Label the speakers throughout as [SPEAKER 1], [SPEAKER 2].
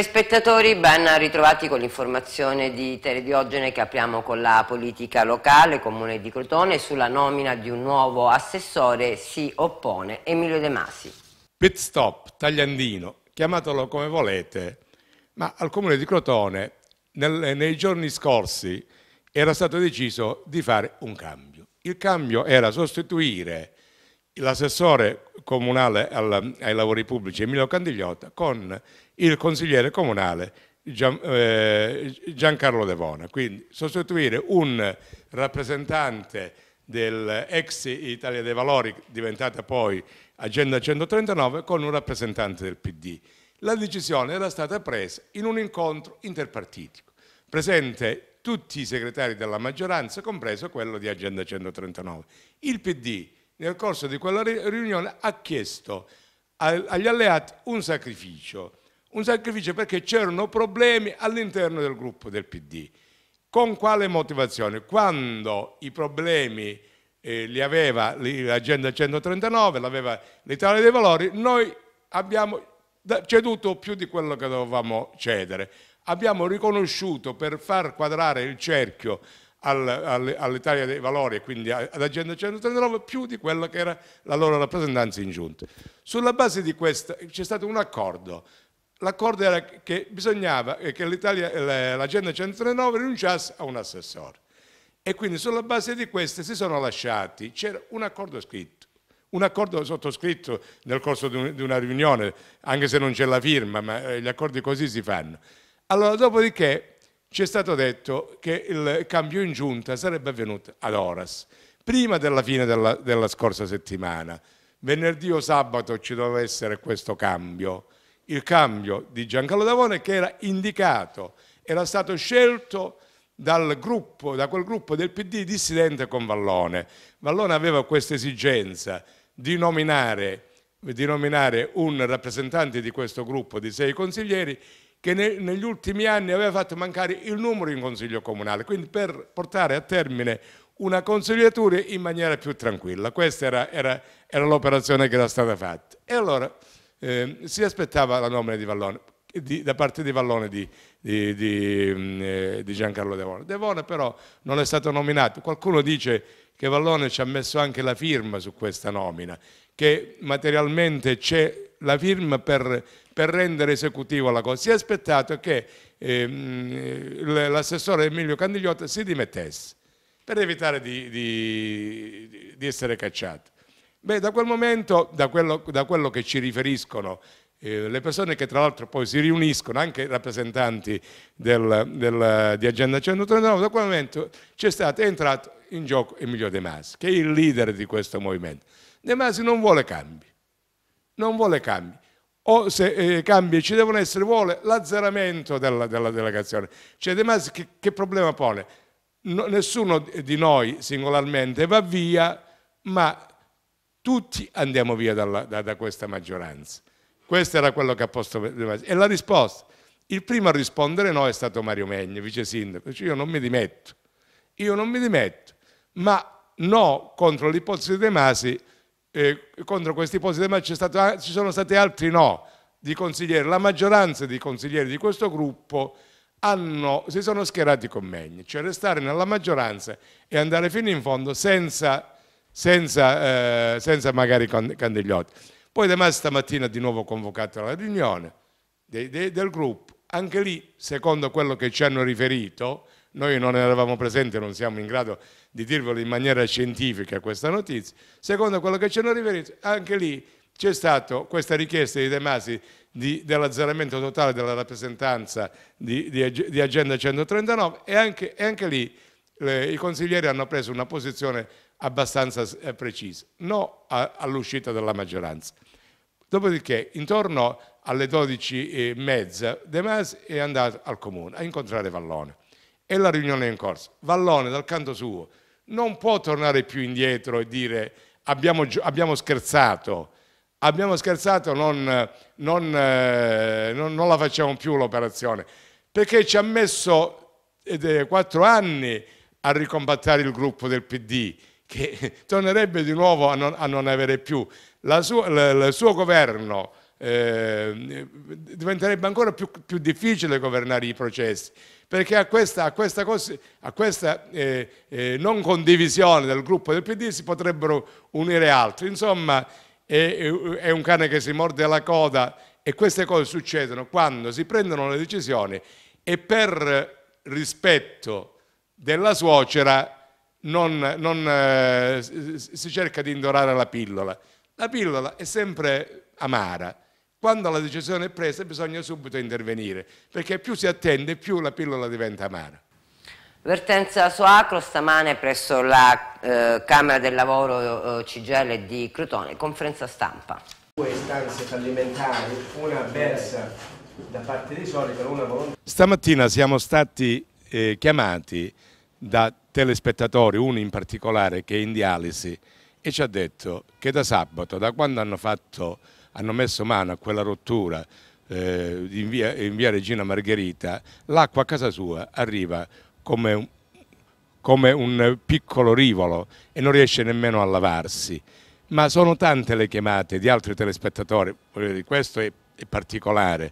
[SPEAKER 1] telespettatori, ben ritrovati con l'informazione di Telediogene che apriamo con la politica locale, comune di Crotone, sulla nomina di un nuovo assessore si oppone Emilio De Masi.
[SPEAKER 2] Pit stop, tagliandino, chiamatelo come volete, ma al comune di Crotone nel, nei giorni scorsi era stato deciso di fare un cambio. Il cambio era sostituire l'assessore comunale al, ai lavori pubblici Emilio Candigliotta con il consigliere comunale Gian, eh, Giancarlo Devona. Quindi sostituire un rappresentante del ex Italia dei Valori, diventata poi Agenda 139, con un rappresentante del PD. La decisione era stata presa in un incontro interpartitico, presente tutti i segretari della maggioranza, compreso quello di Agenda 139. Il PD nel corso di quella riunione ha chiesto agli alleati un sacrificio, un sacrificio perché c'erano problemi all'interno del gruppo del PD. Con quale motivazione? Quando i problemi eh, li aveva l'Agenda 139, l'aveva l'Italia dei Valori, noi abbiamo ceduto più di quello che dovevamo cedere. Abbiamo riconosciuto per far quadrare il cerchio all'Italia dei Valori e quindi ad Agenda 139 più di quella che era la loro rappresentanza in giunta. Sulla base di questo c'è stato un accordo. L'accordo era che bisognava eh, che l'Agenda 139 rinunciasse a un assessore. E quindi sulla base di questo si sono lasciati, c'era un accordo scritto, un accordo sottoscritto nel corso di una riunione, anche se non c'è la firma, ma eh, gli accordi così si fanno. Allora, dopodiché ci è stato detto che il cambio in giunta sarebbe avvenuto ad Horas, prima della fine della, della scorsa settimana. Venerdì o sabato ci doveva essere questo cambio, il cambio di Giancarlo Davone che era indicato, era stato scelto dal gruppo, da quel gruppo del PD dissidente con Vallone. Vallone aveva questa esigenza di nominare, di nominare un rappresentante di questo gruppo di sei consiglieri che ne, negli ultimi anni aveva fatto mancare il numero in consiglio comunale, quindi per portare a termine una consigliatura in maniera più tranquilla. Questa era, era, era l'operazione che era stata fatta. E allora eh, si aspettava la nomina di Vallone, di, da parte di Vallone di, di, di mm, eh, Giancarlo Devone. Devone però non è stato nominato. Qualcuno dice che Vallone ci ha messo anche la firma su questa nomina, che materialmente c'è la firma per, per rendere esecutiva la cosa. Si è aspettato che ehm, l'assessore Emilio Candigliotta si dimettesse per evitare di, di, di essere cacciato. Beh, da quel momento, da quello, da quello che ci riferiscono eh, le persone che tra l'altro poi si riuniscono, anche i rappresentanti del, del, di Agenda 139, da quel momento c'è stato, è entrato in gioco Emilio De Masi, che è il leader di questo movimento. De Masi non vuole cambi, non vuole cambi. O se eh, cambi ci devono essere, vuole l'azzeramento della, della, delegazione. Cioè De Masi che, che problema pone? No, nessuno di noi singolarmente va via, ma tutti andiamo via dalla, da, da, questa maggioranza. Questo era quello che ha posto De Masi. E la risposta, il primo a rispondere no è stato Mario Megno, vice sindaco. Cioè, io non mi dimetto, io non mi dimetto, ma no contro l'ipotesi di De Masi eh, contro questa ipotesi del ci sono stati altri no di consiglieri, la maggioranza dei consiglieri di questo gruppo hanno, si sono schierati con Megni, cioè restare nella maggioranza e andare fino in fondo senza, senza, eh, senza magari Candigliotti. Poi De Masi stamattina ha di nuovo convocato la riunione de, de, del gruppo, anche lì, secondo quello che ci hanno riferito, noi non eravamo presenti non siamo in grado di dirvelo in maniera scientifica questa notizia, secondo quello che ci hanno riferito, anche lì c'è stata questa richiesta di De Masi dell'azzeramento totale della rappresentanza di, di, di Agenda 139 e anche, e anche lì le, i consiglieri hanno preso una posizione abbastanza eh, precisa, no all'uscita della maggioranza. Dopodiché, intorno alle 12.30, De Masi è andato al comune a incontrare Vallone e la riunione è in corso. Vallone dal canto suo non può tornare più indietro e dire abbiamo, abbiamo scherzato, abbiamo scherzato, non, non, eh, non, non la facciamo più l'operazione, perché ci ha messo quattro anni a ricompattare il gruppo del PD, che tornerebbe di nuovo a non, a non avere più. Sua, l, il suo governo eh, diventerebbe ancora più, più difficile governare i processi perché a questa, a questa, a questa eh, eh, non condivisione del gruppo del PD si potrebbero unire altri. Insomma, è, è, un cane che si morde la coda e queste cose succedono quando si prendono le decisioni e per rispetto della suocera non, non eh, si cerca di indorare la pillola. La pillola è sempre amara quando la decisione è presa bisogna subito intervenire, perché più si attende più la pillola diventa amara.
[SPEAKER 1] Vertenza Soacro stamane presso la eh, Camera del Lavoro eh, CGL di Crotone, conferenza stampa. Due istanze
[SPEAKER 3] fallimentari, una avversa da parte di Solico, una volontà.
[SPEAKER 2] Stamattina siamo stati eh, chiamati da telespettatori, uno in particolare che è in dialisi, e ci ha detto che da sabato, da quando hanno fatto hanno messo mano a quella rottura eh, in, via, in, via, Regina Margherita, l'acqua a casa sua arriva come un, come un piccolo rivolo e non riesce nemmeno a lavarsi. Ma sono tante le chiamate di altri telespettatori, questo è, è particolare,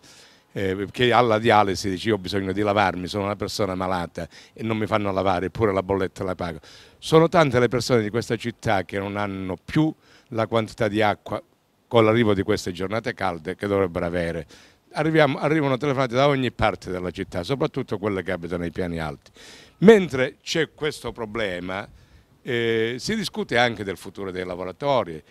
[SPEAKER 2] eh, perché alla dialisi dice io ho bisogno di lavarmi, sono una persona malata e non mi fanno lavare, eppure la bolletta la pago. Sono tante le persone di questa città che non hanno più la quantità di acqua con l'arrivo di queste giornate calde che dovrebbero avere. Arriviamo, arrivano telefonate da ogni parte della città, soprattutto quelle che abitano nei piani alti. Mentre c'è questo problema, eh, si discute anche del futuro dei lavoratori.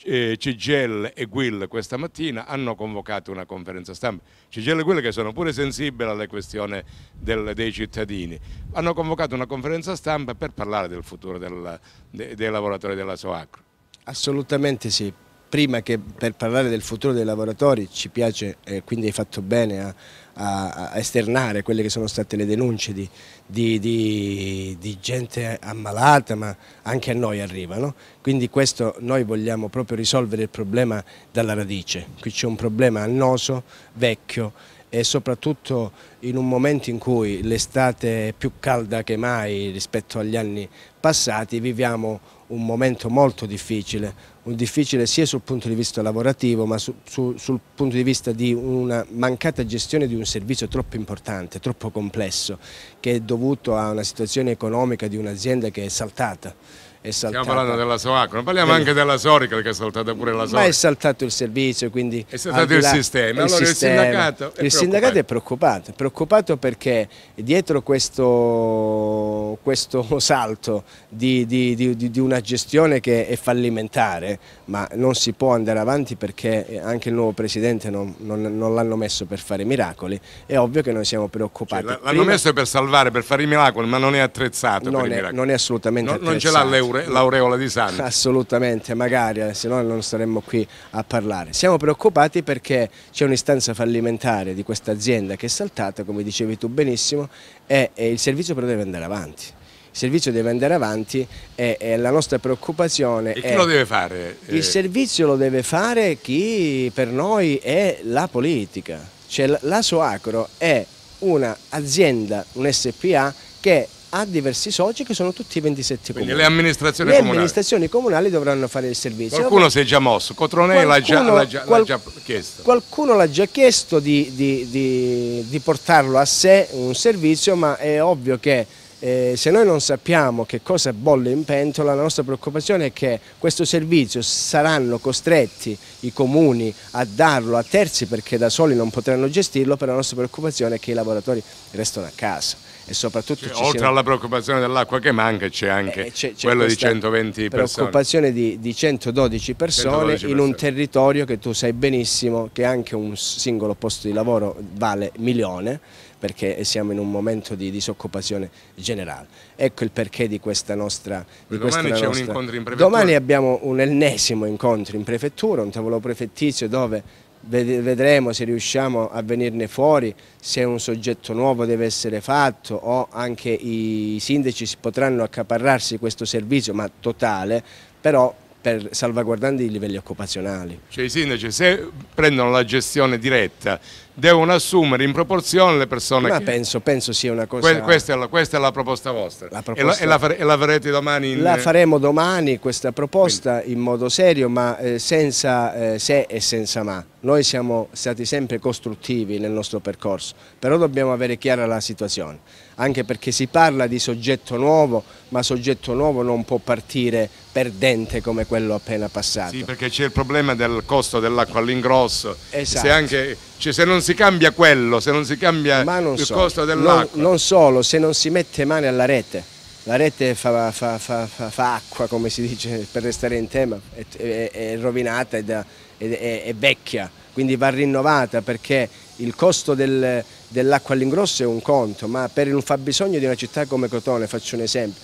[SPEAKER 2] Cigel eh, e Guill questa mattina hanno convocato una conferenza stampa. Cigel e Guill che sono pure sensibili alle questioni del, dei cittadini, hanno convocato una conferenza stampa per parlare del futuro del, de, dei lavoratori della Soacro.
[SPEAKER 3] Assolutamente sì, prima che per parlare del futuro dei lavoratori ci piace, eh, quindi hai fatto bene a, a, a, esternare quelle che sono state le denunce di, di, di, di gente ammalata, ma anche a noi arrivano. Quindi questo noi vogliamo proprio risolvere il problema dalla radice. Qui c'è un problema annoso, vecchio e soprattutto in un momento in cui l'estate è più calda che mai rispetto agli anni passati viviamo un momento molto difficile, difficile sia sul punto di vista lavorativo ma su, su, sul punto di vista di una mancata gestione di un servizio troppo importante, troppo complesso che è dovuto a una situazione economica di un'azienda che è saltata è saltato. Stiamo parlando della
[SPEAKER 2] Soacco, non parliamo Beh. anche della Sorica che è saltata pure la Sorica. Ma è
[SPEAKER 3] saltato il servizio, quindi... È saltato il, là, sistema. Allora, il sistema, il sindacato è Il sindacato è preoccupato, è preoccupato perché dietro questo, questo salto di, di, di, di una gestione che è fallimentare, ma non si può andare avanti perché anche il nuovo Presidente non, non, non l'hanno messo per fare miracoli, è ovvio che noi siamo preoccupati. Cioè, l'hanno messo
[SPEAKER 2] per salvare, per fare i miracoli, ma non è attrezzato non per è, i miracoli. Non è assolutamente
[SPEAKER 3] non, attrezzato. Non ce l'ha l'EU l'aureola di Santi. Assolutamente, magari, eh, se no non saremmo qui a parlare. Siamo preoccupati perché c'è un'istanza fallimentare di questa azienda che è saltata, come dicevi tu benissimo, e, e il servizio però deve andare avanti. Il servizio deve andare avanti e, e la nostra preoccupazione e chi è... lo deve
[SPEAKER 2] fare? Il eh.
[SPEAKER 3] servizio lo deve fare chi per noi è la politica. Cioè la Soacro è un'azienda, un SPA che ha diversi soci che sono tutti i 27 Quindi comuni. le
[SPEAKER 2] amministrazioni le comunali.
[SPEAKER 3] amministrazioni comunali dovranno fare il servizio. Qualcuno no, si
[SPEAKER 2] è già mosso, Cotronei l'ha già, già, qual, già, chiesto.
[SPEAKER 3] Qualcuno l'ha già chiesto di, di, di, di portarlo a sé un servizio, ma è ovvio che eh, se noi non sappiamo che cosa bolle in pentola, la nostra preoccupazione è che questo servizio saranno costretti i comuni a darlo a terzi perché da soli non potranno gestirlo, per la nostra preoccupazione è che i lavoratori restano a casa. E soprattutto cioè, oltre siano... alla
[SPEAKER 2] preoccupazione dell'acqua che manca c'è anche eh, c è, quello di 120 persone. preoccupazione
[SPEAKER 3] di, di 112 persone 112 in persone. un territorio che tu sai benissimo che anche un singolo posto di lavoro vale milione perché siamo in un momento di disoccupazione generale. Ecco il perché di questa nostra... Di domani c'è nostra... un incontro in prefettura? Domani abbiamo un ennesimo incontro in prefettura, un tavolo prefettizio dove vedremo se riusciamo a venirne fuori, se un soggetto nuovo deve essere fatto o anche i sindaci potranno accaparrarsi questo servizio, ma totale, però per salvaguardando i livelli occupazionali.
[SPEAKER 2] Cioè i sindaci se prendono la gestione diretta devono assumere in proporzione le persone. Ma che... penso,
[SPEAKER 3] penso, sia una cosa... Que questa,
[SPEAKER 2] è la, questa, è la, proposta vostra
[SPEAKER 3] la proposta... E, la, e, la, farete domani? In... La faremo domani questa proposta Quindi. in modo serio ma eh, senza eh, se e senza ma. Noi siamo stati sempre costruttivi nel nostro percorso, però dobbiamo avere chiara la situazione, anche perché si parla di soggetto nuovo, ma soggetto nuovo non può partire perdente come quello appena passato.
[SPEAKER 2] Sì, perché c'è il problema del costo dell'acqua all'ingrosso. Esatto. Se anche cioè, se non si cambia quello, se non si cambia non il so, costo dell'acqua.
[SPEAKER 3] Non, non, solo, se non si mette mano alla rete. La rete fa, fa, fa, fa acqua, come si dice, per restare in tema, è, è, è rovinata, è, da, è, vecchia, quindi va rinnovata perché il costo del, dell'acqua all'ingrosso è un conto, ma per un fabbisogno di una città come Cotone, faccio un esempio,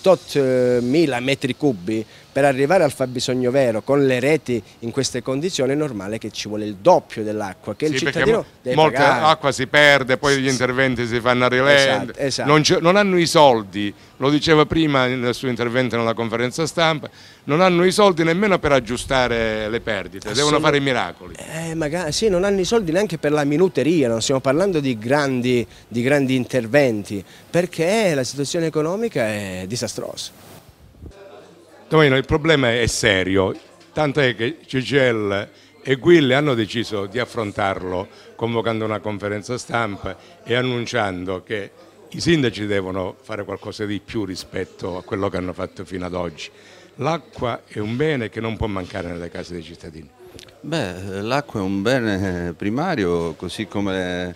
[SPEAKER 3] tot mila metri cubi per arrivare al fabbisogno vero con le reti in queste condizioni è normale che ci vuole il doppio dell'acqua che sì, il cittadino deve molta pagare.
[SPEAKER 2] acqua si perde poi gli interventi si fanno a rilento esatto, esatto. non, non hanno i soldi lo diceva prima nel suo intervento nella conferenza stampa non hanno i soldi nemmeno per aggiustare le perdite, devono fare i miracoli.
[SPEAKER 3] Eh, magari, sì, non hanno i soldi neanche per la minuteria, non stiamo parlando di grandi, di grandi interventi, perché la situazione economica è disastrosa.
[SPEAKER 2] Tomino, il problema è serio, tanto è che Cigel e Guille hanno deciso di affrontarlo convocando una conferenza stampa e annunciando che i sindaci devono fare qualcosa di più rispetto a quello che hanno fatto fino ad oggi l'acqua è un bene che non può mancare nelle case dei cittadini.
[SPEAKER 4] Beh, l'acqua è un bene primario, così come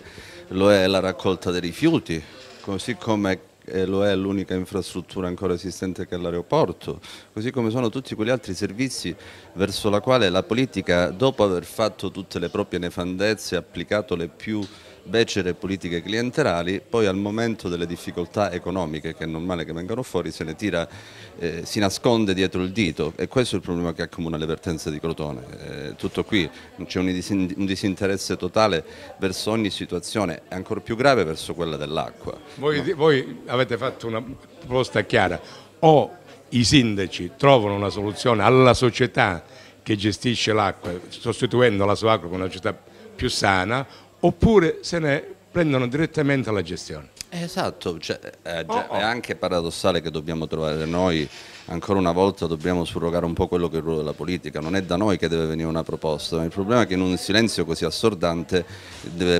[SPEAKER 4] lo è la raccolta dei rifiuti, così come eh, lo è l'unica infrastruttura ancora esistente che è l'aeroporto, così come sono tutti quegli altri servizi verso la quale la politica, dopo aver fatto tutte le proprie nefandezze, ha applicato le più becere politiche clientelari, poi al momento delle difficoltà economiche, che è normale che vengano fuori, se ne tira, eh, si nasconde dietro il dito e questo è il problema che accomuna le vertenze di Crotone. Eh, tutto qui, c'è un, disin un, disinteresse totale verso ogni situazione, ancora più grave verso quella dell'acqua.
[SPEAKER 2] Voi, no? voi avete fatto una proposta chiara, o i sindaci trovano una soluzione alla società che gestisce l'acqua, sostituendo la sua acqua con una società più sana oppure se ne prendono direttamente la gestione.
[SPEAKER 4] Esatto, cioè, eh, oh, oh. è anche paradossale che dobbiamo trovare noi ancora una volta dobbiamo surrogare un po' quello che è il ruolo della politica, non è da noi che deve venire una proposta, ma il problema è che in un silenzio così assordante,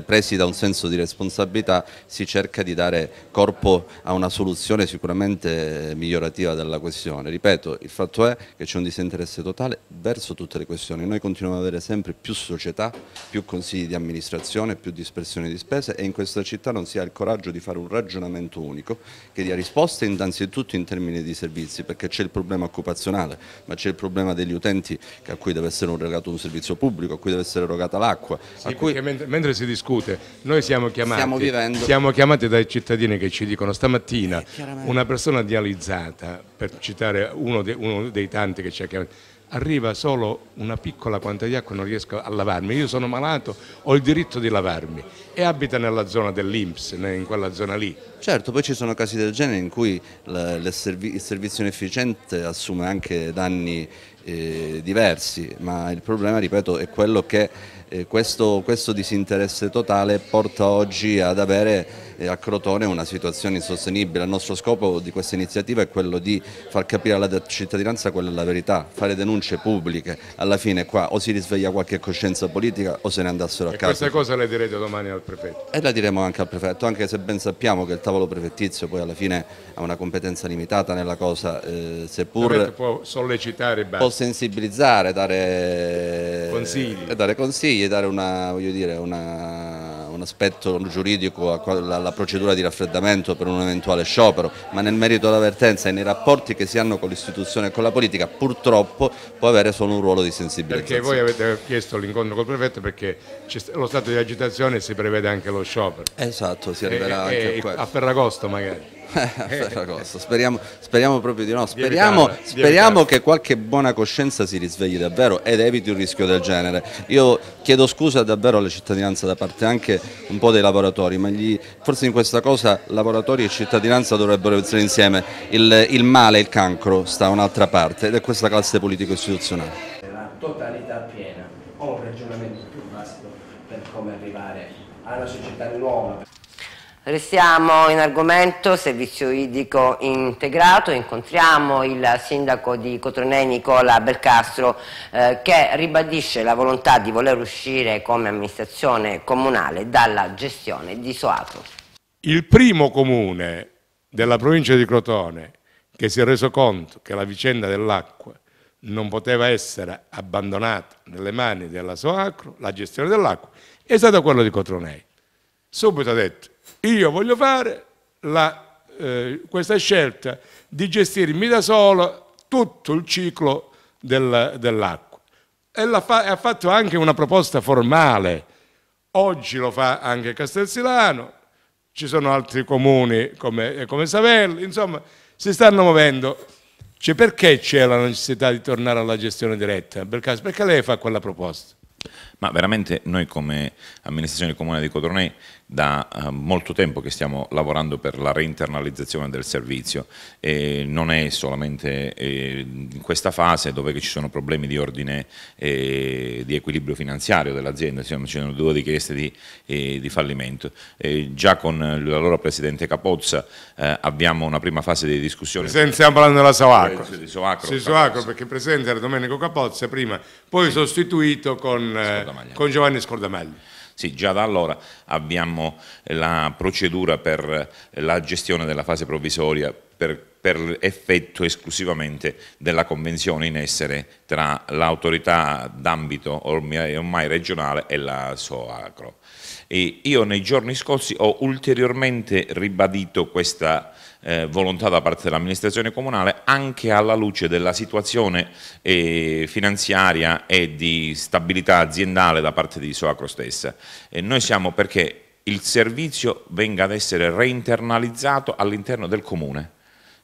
[SPEAKER 4] presi da un senso di responsabilità, si cerca di dare corpo a una soluzione sicuramente migliorativa della questione. Ripeto, il fatto è che c'è un disinteresse totale verso tutte le questioni, noi continuiamo ad avere sempre più società, più consigli di amministrazione, più dispersione di spese e in questa città non si ha il coraggio di fare un ragionamento unico che dia risposte innanzitutto in termini di servizi perché c'è il problema occupazionale, ma c'è il problema degli utenti a cui deve essere erogato un servizio pubblico, a cui deve essere erogata l'acqua. Sì, cui...
[SPEAKER 2] mentre, mentre, si discute, noi siamo chiamati, stiamo vivendo... siamo
[SPEAKER 4] chiamati dai cittadini che ci dicono stamattina eh,
[SPEAKER 2] chiaramente... una persona dializzata, per citare uno, de, uno dei tanti che ci ha chiamato, arriva solo una piccola quantità di acqua e non riesco a lavarmi. Io sono malato, ho il diritto di lavarmi e abita nella zona dell'Inps, in quella zona lì.
[SPEAKER 4] Certo, poi ci sono casi del genere in cui il servizio inefficiente assume anche danni eh, diversi, ma il problema, ripeto, è quello che eh, questo, questo, disinteresse totale porta oggi ad avere eh, a Crotone una situazione insostenibile. Il nostro scopo di questa iniziativa è quello di far capire alla cittadinanza quella è la verità, fare denunce pubbliche. Alla fine qua o si risveglia qualche coscienza politica o se ne andassero a e casa. Queste
[SPEAKER 2] cose le direte domani al al prefetto?
[SPEAKER 4] E la diremo anche al prefetto, anche se ben sappiamo che il tavolo prefettizio poi alla fine ha una competenza limitata nella cosa, eh, seppur può sollecitare, basta. può sensibilizzare, dare consigli, dare, consigli, dare una, dire, una aspetto giuridico alla procedura di raffreddamento per un eventuale sciopero, ma nel merito dell'avvertenza e nei rapporti che si hanno con l'istituzione e con la politica purtroppo può avere solo un ruolo di sensibilizzazione. Perché voi
[SPEAKER 2] avete chiesto l'incontro col prefetto perché lo stato di agitazione si
[SPEAKER 4] prevede anche lo sciopero. Esatto, si arriverà e, anche e, a questo. A Ferragosto magari. Eh, eh. Ferragosto, speriamo, speriamo, proprio di no, speriamo, speriamo, che qualche buona coscienza si risvegli davvero ed eviti un rischio del genere. Io chiedo scusa davvero alla cittadinanza da parte anche un po' dei lavoratori, ma gli, forse in questa cosa lavoratori e cittadinanza dovrebbero essere insieme. Il, il male, il cancro sta un'altra parte ed è questa classe politico-istituzionale.
[SPEAKER 3] La totalità piena, o un ragionamento più vasto per come arrivare alla società nuova.
[SPEAKER 1] Restiamo in argomento servizio idrico integrato, incontriamo il sindaco di Cotronè Nicola Belcastro eh, che ribadisce la volontà di voler uscire come amministrazione comunale dalla gestione di Soato.
[SPEAKER 2] Il primo comune della provincia di Crotone che si è reso conto che la vicenda dell'acqua non poteva essere abbandonata nelle mani della Soacro, la gestione dell'acqua, è stato quello di Cotronei subito ha detto io voglio fare la, eh, questa scelta di gestirmi da solo tutto il ciclo del, dell'acqua e fa, ha fatto anche una proposta formale oggi lo fa anche Castelsilano ci sono altri comuni come, eh, come Savello insomma si stanno muovendo cioè, perché c'è la necessità di tornare alla gestione diretta? perché lei fa quella proposta?
[SPEAKER 5] ma veramente noi come amministrazione comune di Cotronè da eh, molto tempo che stiamo lavorando per la reinternalizzazione del servizio e non è solamente eh, in questa fase dove ci sono problemi di ordine eh, di equilibrio finanziario dell'azienda, ci sono due richieste di, eh, di fallimento. già con l'allora Presidente Capozza eh, abbiamo una prima fase di discussione. Presidente, stiamo parlando della Soacro.
[SPEAKER 2] Di Soacro, Soacro perché Presidente era Domenico Capozza prima, poi sostituito con eh, Scordamaglia. Con Giovanni Scordamaglia.
[SPEAKER 5] Sì, già da allora abbiamo la procedura per la gestione della fase provvisoria per, per effetto esclusivamente della convenzione in essere tra l'autorità d'ambito ormai, regionale e la SOACRO. E io nei giorni scorsi ho ulteriormente ribadito questa eh, volontà da parte dell'amministrazione comunale anche alla luce della situazione eh, finanziaria e di stabilità aziendale da parte di Soacro stessa. E noi siamo perché il servizio venga ad essere reinternalizzato all'interno del comune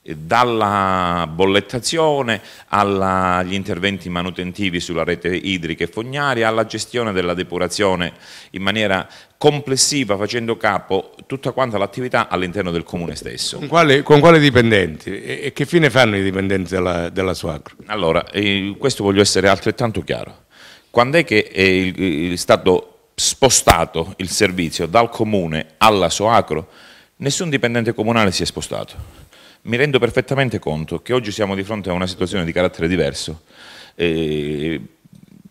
[SPEAKER 5] eh, dalla bollettazione agli interventi manutentivi sulla rete idrica e fognaria alla gestione della depurazione in maniera complessiva facendo capo tutta quanta l'attività all'interno del comune stesso.
[SPEAKER 2] Con quale, con quali
[SPEAKER 5] dipendenti e, che fine fanno i dipendenti della, della Suacro? Allora, eh, questo voglio essere altrettanto chiaro. Quando è che è, eh, è stato spostato il servizio dal comune alla Soacro? Nessun dipendente comunale si è spostato. Mi rendo perfettamente conto che oggi siamo di fronte a una situazione di carattere diverso. Eh,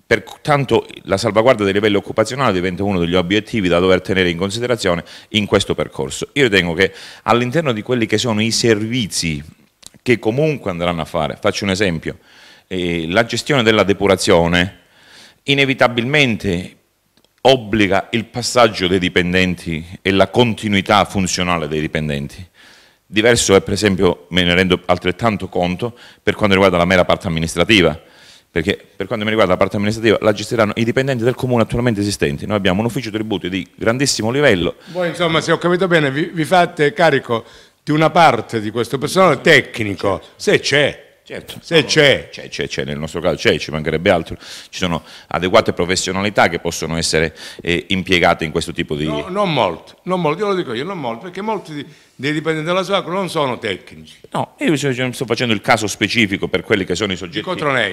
[SPEAKER 5] Pertanto la salvaguardia del livello occupazionale diventa uno degli obiettivi da dover tenere in considerazione in questo percorso. Io ritengo che all'interno di quelli che sono i servizi che comunque andranno a fare, faccio un esempio, eh, la gestione della depurazione inevitabilmente obbliga il passaggio dei dipendenti e la continuità funzionale dei dipendenti. Diverso è per esempio, me ne rendo altrettanto conto, per quanto riguarda la mera parte amministrativa perché per quanto mi riguarda la parte amministrativa la gestiranno i dipendenti del comune attualmente esistenti. Noi abbiamo un ufficio tributi di grandissimo livello.
[SPEAKER 2] Voi insomma, se ho capito bene, vi, vi fate carico di una parte di questo personale tecnico, se c'è. Certo, se c'è.
[SPEAKER 5] C'è, c'è, c'è, nel nostro caso c'è, ci mancherebbe altro. Ci sono adeguate professionalità che possono essere eh, impiegate in questo tipo di... No,
[SPEAKER 2] non molto, non molto, io lo dico io, non molto, perché molti di, dei dipendenti della SWAC non sono tecnici.
[SPEAKER 5] No, io cioè, sto facendo il caso specifico per quelli che sono i soggetti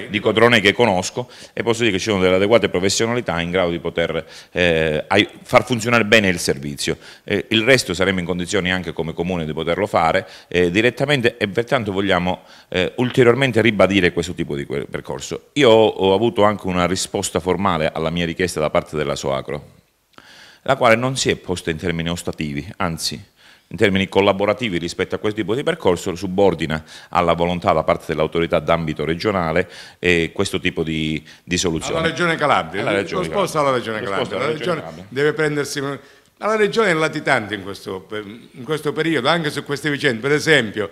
[SPEAKER 5] di Codronei, che conosco e posso dire che ci sono delle adeguate professionalità in grado di poter eh, far funzionare bene il servizio. Eh, il resto saremo in condizioni anche come comune di poterlo fare eh, direttamente e pertanto vogliamo eh, ulteriormente ribadire questo tipo di percorso. Io ho avuto anche una risposta formale alla mia richiesta da parte della SOACRO, la quale non si è posta in termini ostativi, anzi in termini collaborativi rispetto a questo tipo di percorso subordina alla volontà da parte dell'autorità d'ambito regionale eh, questo tipo di, di soluzione. Alla Regione Calabria, alla regione lo sposta alla Regione Calabria, alla regione Calabria.
[SPEAKER 2] deve prendersi... La Regione è latitante in questo, in questo periodo, anche su queste vicende, per esempio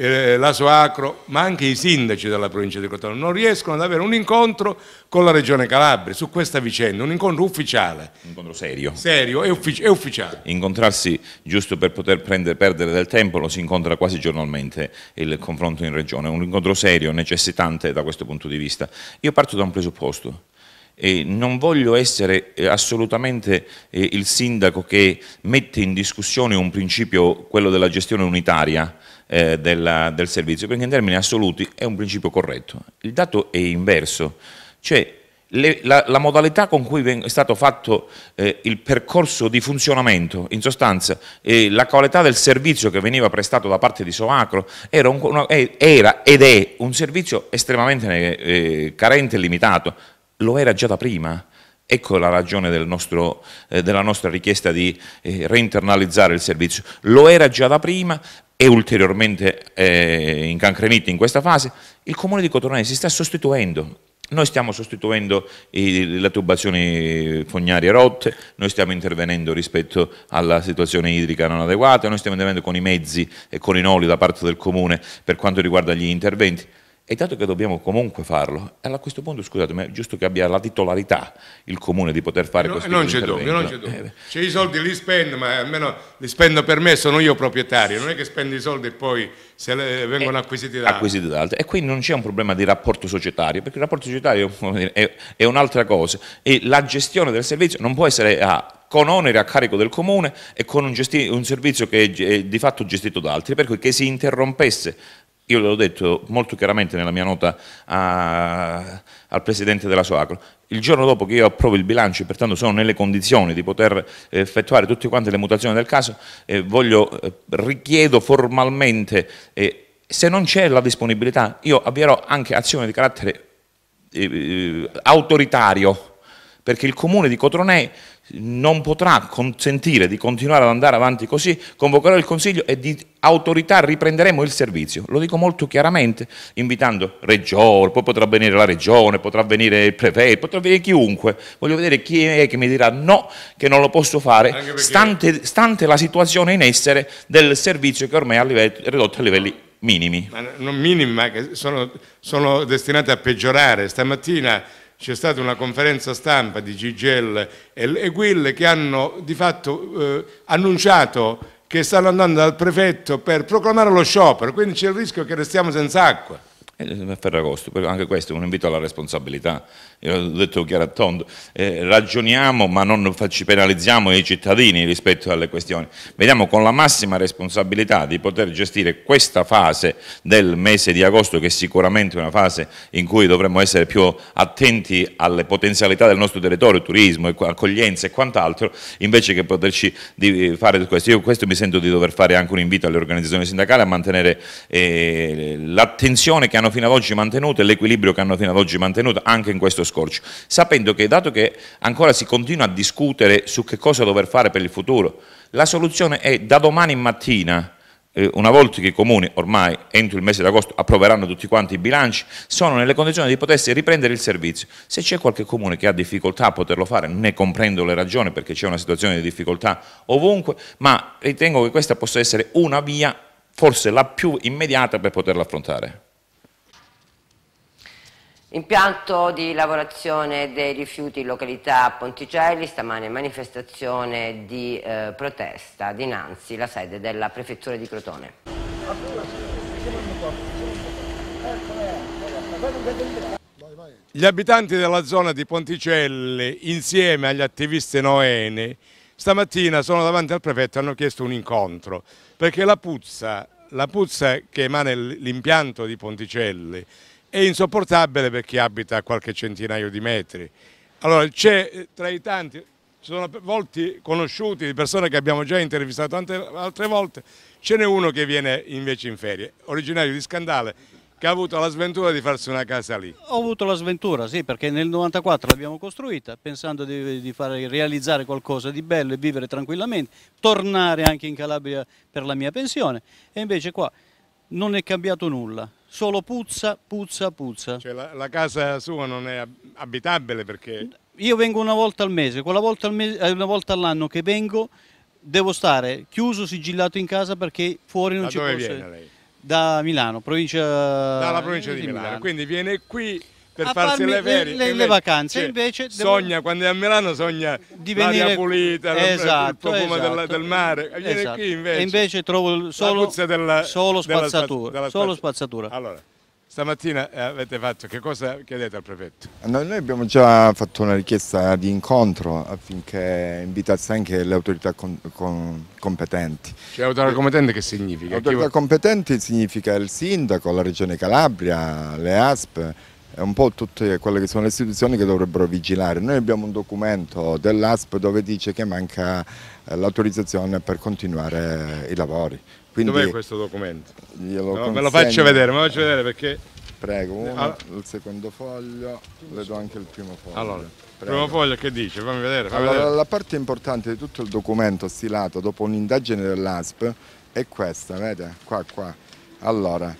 [SPEAKER 2] eh, l'Asoacro, ma anche i sindaci della provincia di Crotone, non riescono ad avere un incontro con la regione Calabria su questa vicenda, un incontro ufficiale. Un incontro serio. Serio e, uffic ufficiale.
[SPEAKER 5] Incontrarsi giusto per poter prendere, perdere del tempo, lo si incontra quasi giornalmente il confronto in regione, un incontro serio, necessitante da questo punto di vista. Io parto da un presupposto. Eh, non voglio essere eh, assolutamente eh, il sindaco che mette in discussione un principio, quello della gestione unitaria, eh, della, del servizio, perché in termini assoluti è un principio corretto. Il dato è inverso, cioè le, la, la, modalità con cui è stato fatto eh, il percorso di funzionamento, in sostanza eh, la qualità del servizio che veniva prestato da parte di Sovacro era, un, una, era ed è un servizio estremamente eh, carente e limitato, lo era già da prima. Ecco la ragione del nostro, eh, della nostra richiesta di eh, reinternalizzare il servizio. Lo era già da prima e ulteriormente eh, incancreniti in questa fase, il comune di Cotonese si sta sostituendo noi stiamo sostituendo le tubazioni fognarie rotte, noi stiamo intervenendo rispetto alla situazione idrica non adeguata, noi stiamo intervenendo con i mezzi e con i noli da parte del Comune per quanto riguarda gli interventi. E dato che dobbiamo comunque farlo, allora a questo punto scusatemi, è giusto che abbia la titolarità il comune di poter fare no, questo non c'è dubbio, non c'è dubbio. Eh,
[SPEAKER 2] c'è cioè, i soldi li spendo, ma almeno li spendo per me, sono io proprietario, non è che spendo i soldi e poi se vengono e, eh, acquisiti da altri.
[SPEAKER 5] Acquisiti da altri. E qui non c'è un problema di rapporto societario, perché il rapporto societario è, è un'altra cosa e la gestione del servizio non può essere a con oneri a carico del comune e con un, un servizio che è di fatto gestito da altri, per cui che si interrompesse io l'ho detto molto chiaramente nella mia nota a, al Presidente della Soacro, il giorno dopo che io approvo il bilancio e pertanto sono nelle condizioni di poter effettuare tutte quante le mutazioni del caso, eh, voglio, eh, richiedo formalmente, eh, se non c'è la disponibilità, io avvierò anche azioni di carattere eh, eh, autoritario, perché il comune di Cotronè non potrà consentire di continuare ad andare avanti così, convocherò il Consiglio e di autorità riprenderemo il servizio. Lo dico molto chiaramente, invitando Regione, poi potrà venire la Regione, potrà venire il Prefetto, potrà venire chiunque. Voglio vedere chi è che mi dirà no, che non lo posso fare, stante, stante, la situazione in essere del servizio che ormai è, livello, è ridotto a livelli minimi.
[SPEAKER 2] Ma non minimi, ma sono, sono destinati a peggiorare. Stamattina c'è stata una conferenza stampa di Gigel e Guille che hanno di fatto eh, annunciato che stanno andando dal prefetto per proclamare lo sciopero, quindi c'è il rischio che restiamo senza acqua
[SPEAKER 5] eh, Ferragosto, anche questo è un invito alla responsabilità, io l'ho detto chiaro a tondo, eh, ragioniamo ma non ci penalizziamo i cittadini rispetto alle questioni, vediamo con la massima responsabilità di poter gestire questa fase del mese di agosto che è sicuramente una fase in cui dovremmo essere più attenti alle potenzialità del nostro territorio, turismo, accoglienza e quant'altro, invece che poterci fare questo. Io questo mi sento di dover fare anche un invito alle organizzazioni sindacali a mantenere eh, l'attenzione che hanno hanno fino ad oggi mantenuto e l'equilibrio che hanno fino ad oggi mantenuto anche in questo scorcio, sapendo che dato che ancora si continua a discutere su che cosa dover fare per il futuro, la soluzione è da domani mattina eh, una volta che i comuni ormai entro il mese d'agosto approveranno tutti quanti i bilanci, sono nelle condizioni di potersi riprendere il servizio. Se c'è qualche comune che ha difficoltà a poterlo fare, ne comprendo le ragioni perché c'è una situazione di difficoltà ovunque, ma ritengo che questa possa essere una via forse la più immediata per poterla affrontare.
[SPEAKER 1] Impianto di lavorazione dei rifiuti in località Ponticelli, stamane manifestazione di eh, protesta dinanzi alla sede della prefettura di Crotone. Gli abitanti
[SPEAKER 2] della zona di Ponticelli insieme agli attivisti Noene stamattina sono davanti al prefetto e hanno chiesto un incontro perché la puzza, la puzza che emana l'impianto di Ponticelli è insopportabile per chi abita a qualche centinaio di metri. Allora c'è eh, tra i tanti, ci sono volti conosciuti di persone che abbiamo già intervistato tante, altre volte, ce n'è uno che viene invece in ferie, originario di Scandale, che ha avuto la sventura di farsi una casa lì.
[SPEAKER 3] Ho avuto la sventura, sì, perché nel 94 l'abbiamo costruita pensando di, di fare, realizzare qualcosa di bello e vivere tranquillamente, tornare anche in Calabria per la mia pensione e invece qua non
[SPEAKER 2] è cambiato nulla solo puzza, puzza, puzza. Cioè la, la, casa sua non è
[SPEAKER 3] abitabile perché... Io vengo una volta al mese, quella volta, al mese, eh, una volta all'anno che vengo devo stare chiuso, sigillato in casa perché fuori non da ci dove lei? Da Milano, provincia... Dalla provincia di, di Milano. Milano,
[SPEAKER 2] quindi viene qui per a farsi le ferie. Le, le vacanze cioè, invece... Sogna, quando è a Milano sogna di venire... l'aria pulita, esatto, il profumo esatto, del, del, mare, viene esatto. qui invece. E invece trovo solo, della, solo spazzatura. Della, solo spazzatura. Allora, stamattina eh, avete fatto, che cosa chiedete al prefetto? No, noi
[SPEAKER 6] abbiamo già fatto una richiesta di incontro affinché invitasse anche le autorità con, con, competenti.
[SPEAKER 2] Cioè autorità competente che significa? Autorità Chi...
[SPEAKER 6] competenti significa il sindaco, la regione Calabria, le ASP, è un po' tutte quelle che sono le istituzioni che dovrebbero vigilare. Noi abbiamo un documento dell'ASP dove dice che manca eh, l'autorizzazione per continuare i lavori. Dov'è
[SPEAKER 2] questo documento? No, me lo faccio vedere, me lo faccio vedere perché... Prego, uno, allora. il secondo foglio, le do anche il primo foglio. Allora, il primo foglio che dice? Fammi vedere, fammi allora, vedere. La
[SPEAKER 6] parte importante di tutto il documento stilato dopo un'indagine dell'ASP è questa, vedete? Qua, qua. Allora,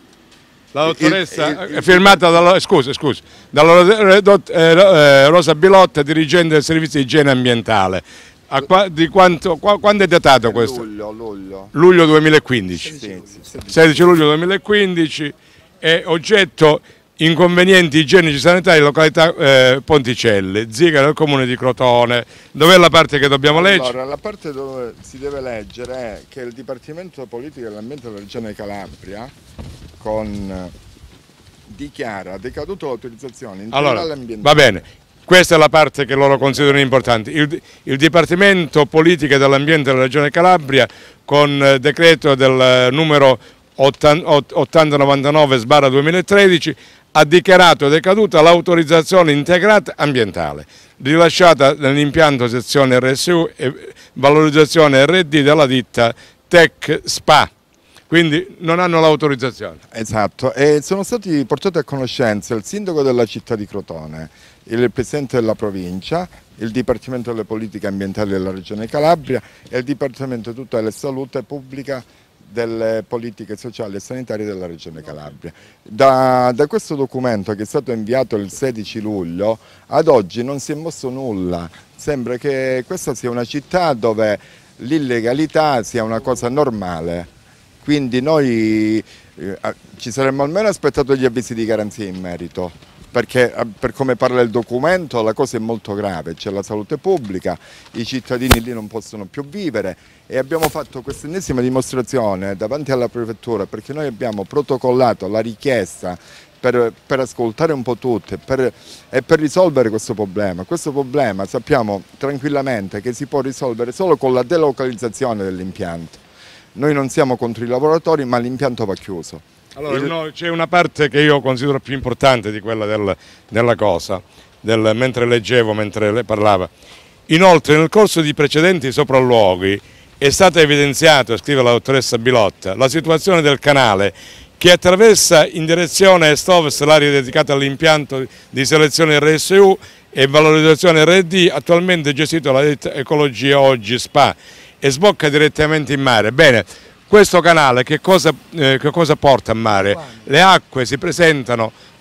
[SPEAKER 2] la dottoressa il, il, firmata dalla, scusa, scusa, dalla eh, eh, eh, Rosa Bilotta, dirigente del servizio di igiene ambientale. Qua, di quanto, qua, quando è datato questo? Luglio, luglio. luglio 2015.
[SPEAKER 6] Sì, sì.
[SPEAKER 2] 16 luglio 2015 è oggetto inconvenienti igienici sanitari località eh, Ponticelli, Ziga nel comune di Crotone. Dov'è la parte che dobbiamo leggere? Allora,
[SPEAKER 6] la parte dove si deve leggere è che il Dipartimento Politica dell'Ambiente della Regione Calabria
[SPEAKER 2] con eh,
[SPEAKER 6] dichiara decaduto l'autorizzazione allora, va bene
[SPEAKER 2] questa è la parte che loro considerano importante. Il, il Dipartimento Politica dell'Ambiente della Regione Calabria con eh, decreto del eh, numero 8099 sbarra 2013 ha dichiarato decaduta l'autorizzazione integrata ambientale rilasciata nell'impianto sezione RSU e valorizzazione RD della ditta Tech Spa quindi non hanno l'autorizzazione.
[SPEAKER 6] Esatto, e sono stati portati a conoscenza il sindaco della città di Crotone, il presidente della provincia, il Dipartimento delle politiche ambientali della regione Calabria e il Dipartimento tutela e salute pubblica delle politiche sociali e sanitarie della Regione Calabria. Da, da, questo documento che è stato inviato il 16 luglio ad oggi non si è mosso nulla, sembra che questa sia una città dove l'illegalità sia una cosa normale quindi noi eh, ci saremmo almeno aspettato gli avvisi di garanzia in merito perché eh, per come parla il documento la cosa è molto grave, c'è la salute pubblica, i cittadini lì non possono più vivere e abbiamo fatto questa ennesima dimostrazione davanti alla prefettura perché noi abbiamo protocollato la richiesta per, per ascoltare un po' tutti per, e per risolvere questo problema. Questo problema sappiamo tranquillamente che si può risolvere solo con la delocalizzazione dell'impianto. Noi non siamo contro i lavoratori ma l'impianto va chiuso.
[SPEAKER 2] Allora Il... no, c'è una parte che io considero più importante di quella del, della cosa, del, mentre leggevo, mentre le parlava. Inoltre nel corso di precedenti sopralluoghi è stata evidenziata, scrive la dottoressa Bilotta, la situazione del canale che attraversa in direzione est-ovest l'area dedicata all'impianto di selezione RSU e valorizzazione RD attualmente gestito dalla Ecologia Oggi SPA e sbocca direttamente in mare. Bene, questo canale che cosa, eh, che cosa porta a mare? Le acque si,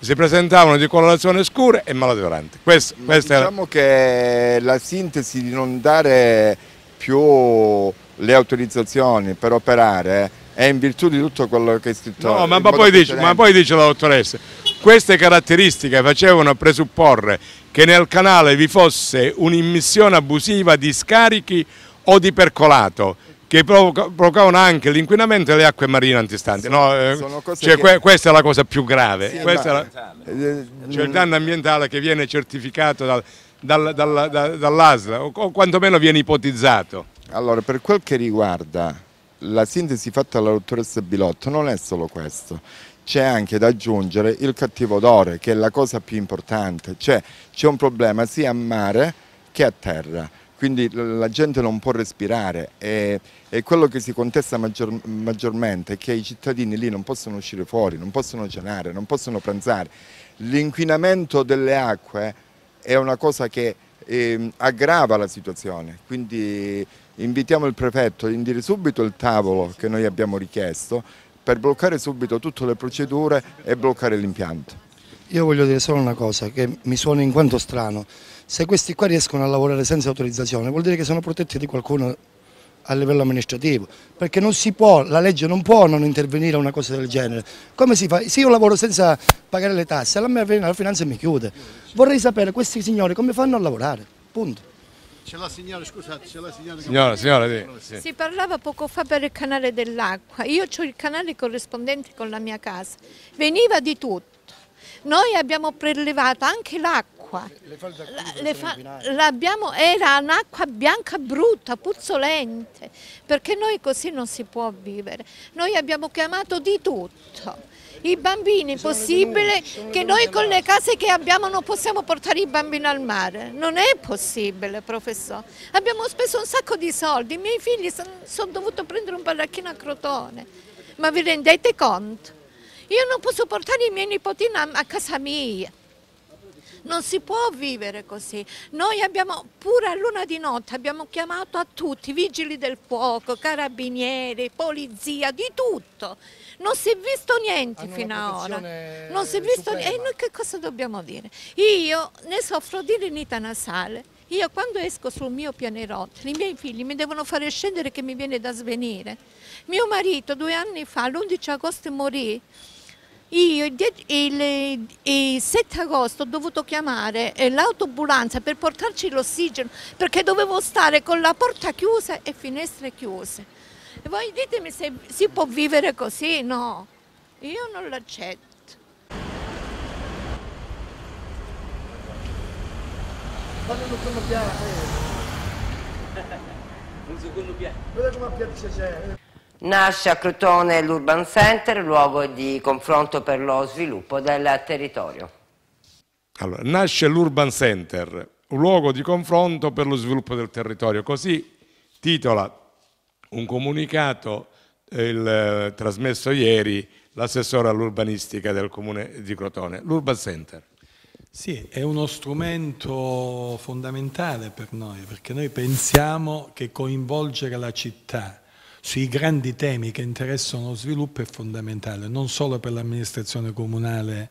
[SPEAKER 2] si presentavano di colorazione scura e malodoranti. Questa, questa diciamo
[SPEAKER 6] è... che la sintesi di non dare più le autorizzazioni per operare eh, è in virtù di tutto quello che è scritto. No, ma, ma, poi dice, ma,
[SPEAKER 2] poi dice, la dottoressa, queste caratteristiche facevano presupporre che nel canale vi fosse un'immissione abusiva di scarichi o di percolato che provocavano anche l'inquinamento delle acque marine antistanti. No, eh, cioè, che... Questa è la cosa più grave, sì, questa è eh, cioè il danno ambientale che viene certificato dal, dal, dal, dall'ASLA o quantomeno viene ipotizzato. Allora, per
[SPEAKER 6] quel che riguarda la sintesi fatta dalla dottoressa Bilotto, non è solo questo c'è anche da aggiungere il cattivo odore, che è la cosa più importante, cioè c'è un problema sia a mare che a terra quindi la gente non può respirare e, e quello che si contesta maggior, maggiormente è che i cittadini lì non possono uscire fuori, non possono cenare, non possono pranzare. L'inquinamento delle acque è una cosa che eh, aggrava la situazione, quindi invitiamo il prefetto a indire subito il tavolo che noi abbiamo richiesto per bloccare subito tutte le procedure e bloccare l'impianto. Io voglio dire solo una cosa che mi suona in quanto strano. Se questi qua riescono a lavorare senza autorizzazione vuol dire che sono protetti di qualcuno a livello amministrativo, perché non si può, la legge non può non intervenire a una cosa del genere. Come si fa? Se io lavoro senza pagare le tasse, la mia la finanza mi chiude. Vorrei sapere questi signori come fanno a lavorare, punto.
[SPEAKER 7] C'è la signora, scusate, c'è la signora. Signora, signora,
[SPEAKER 6] sì. sì.
[SPEAKER 8] Si parlava poco fa per il canale dell'acqua. Io ho il canale corrispondente con la mia casa. Veniva di tutto noi abbiamo prelevato anche l'acqua l'acqua. era un'acqua bianca brutta, puzzolente, perché noi così non si può vivere. Noi abbiamo chiamato di tutto. I bambini, è possibile venute, che noi con le case che abbiamo non possiamo portare i bambini al mare? Non è possibile, professore. Abbiamo speso un sacco di soldi, i miei figli sono, sono dovuti prendere un baracchino a Crotone. Ma vi rendete conto? Io non posso portare i miei nipotini a, a casa mia. Non si può vivere così. Noi abbiamo, pure a luna di notte, abbiamo chiamato a tutti, vigili del fuoco, carabinieri, polizia, di tutto. Non si è visto niente Hanno fino ad ora. Non si è visto niente. E noi che cosa dobbiamo dire? Io ne soffro di rinita nasale. Io quando esco sul mio pianerottolo, i miei figli mi devono fare scendere che mi viene da svenire. Mio marito due anni fa, l'11 agosto, morì io il, il 7 agosto ho dovuto chiamare eh, l'autobulanza per portarci l'ossigeno perché dovevo stare con la porta chiusa e finestre chiuse. E voi ditemi se si può vivere così? No, io non l'accetto. Fanno come piano. Un secondo piace!
[SPEAKER 3] Guarda come piace c'è.
[SPEAKER 1] Nasce a Crotone l'Urban Center, luogo di confronto per lo sviluppo del territorio.
[SPEAKER 2] Allora, nasce l'Urban Center, luogo di confronto per lo sviluppo del territorio. Così titola un comunicato eh, il, eh, trasmesso ieri l'assessore all'urbanistica del comune di Crotone, l'Urban Center.
[SPEAKER 9] Sì, è uno strumento fondamentale per noi, perché noi pensiamo che coinvolgere la città sui grandi temi che interessano lo sviluppo è fondamentale, non solo per l'amministrazione comunale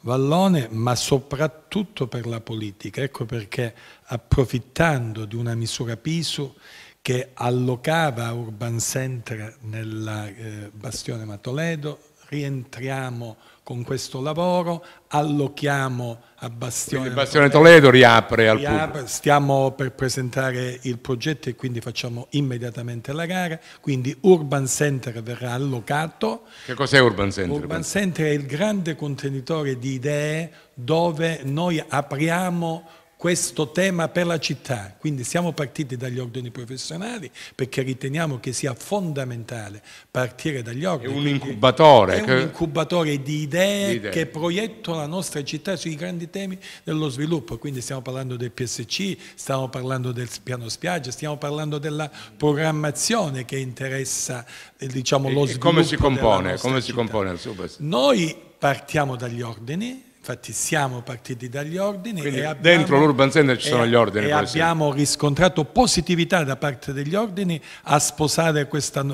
[SPEAKER 9] Vallone, ma soprattutto per la politica. Ecco perché approfittando di una misura PISU che allocava Urban Center nel eh, Bastione Matoledo, rientriamo con questo lavoro, allochiamo a Bastione, Bastione Toledo riapre al riapre, Stiamo per presentare il progetto e quindi facciamo immediatamente la gara, quindi Urban Center verrà allocato.
[SPEAKER 2] Che cos'è Urban Center? Urban
[SPEAKER 9] Center è il grande contenitore di idee dove noi apriamo questo tema per la città. Quindi siamo partiti dagli ordini professionali perché riteniamo che sia fondamentale partire dagli ordini. È un incubatore. È un incubatore di idee, di idee. che proiettano la nostra città sui grandi temi dello sviluppo. Quindi stiamo parlando del PSC, stiamo parlando del piano spiaggia, stiamo parlando della programmazione che interessa eh, diciamo, lo e, sviluppo. come si compone? Come si compone Noi partiamo dagli ordini Infatti siamo partiti dagli ordini. e abbiamo, dentro l'Urban Center ci sono gli ordini. E abbiamo riscontrato positività da parte degli ordini a sposare questa,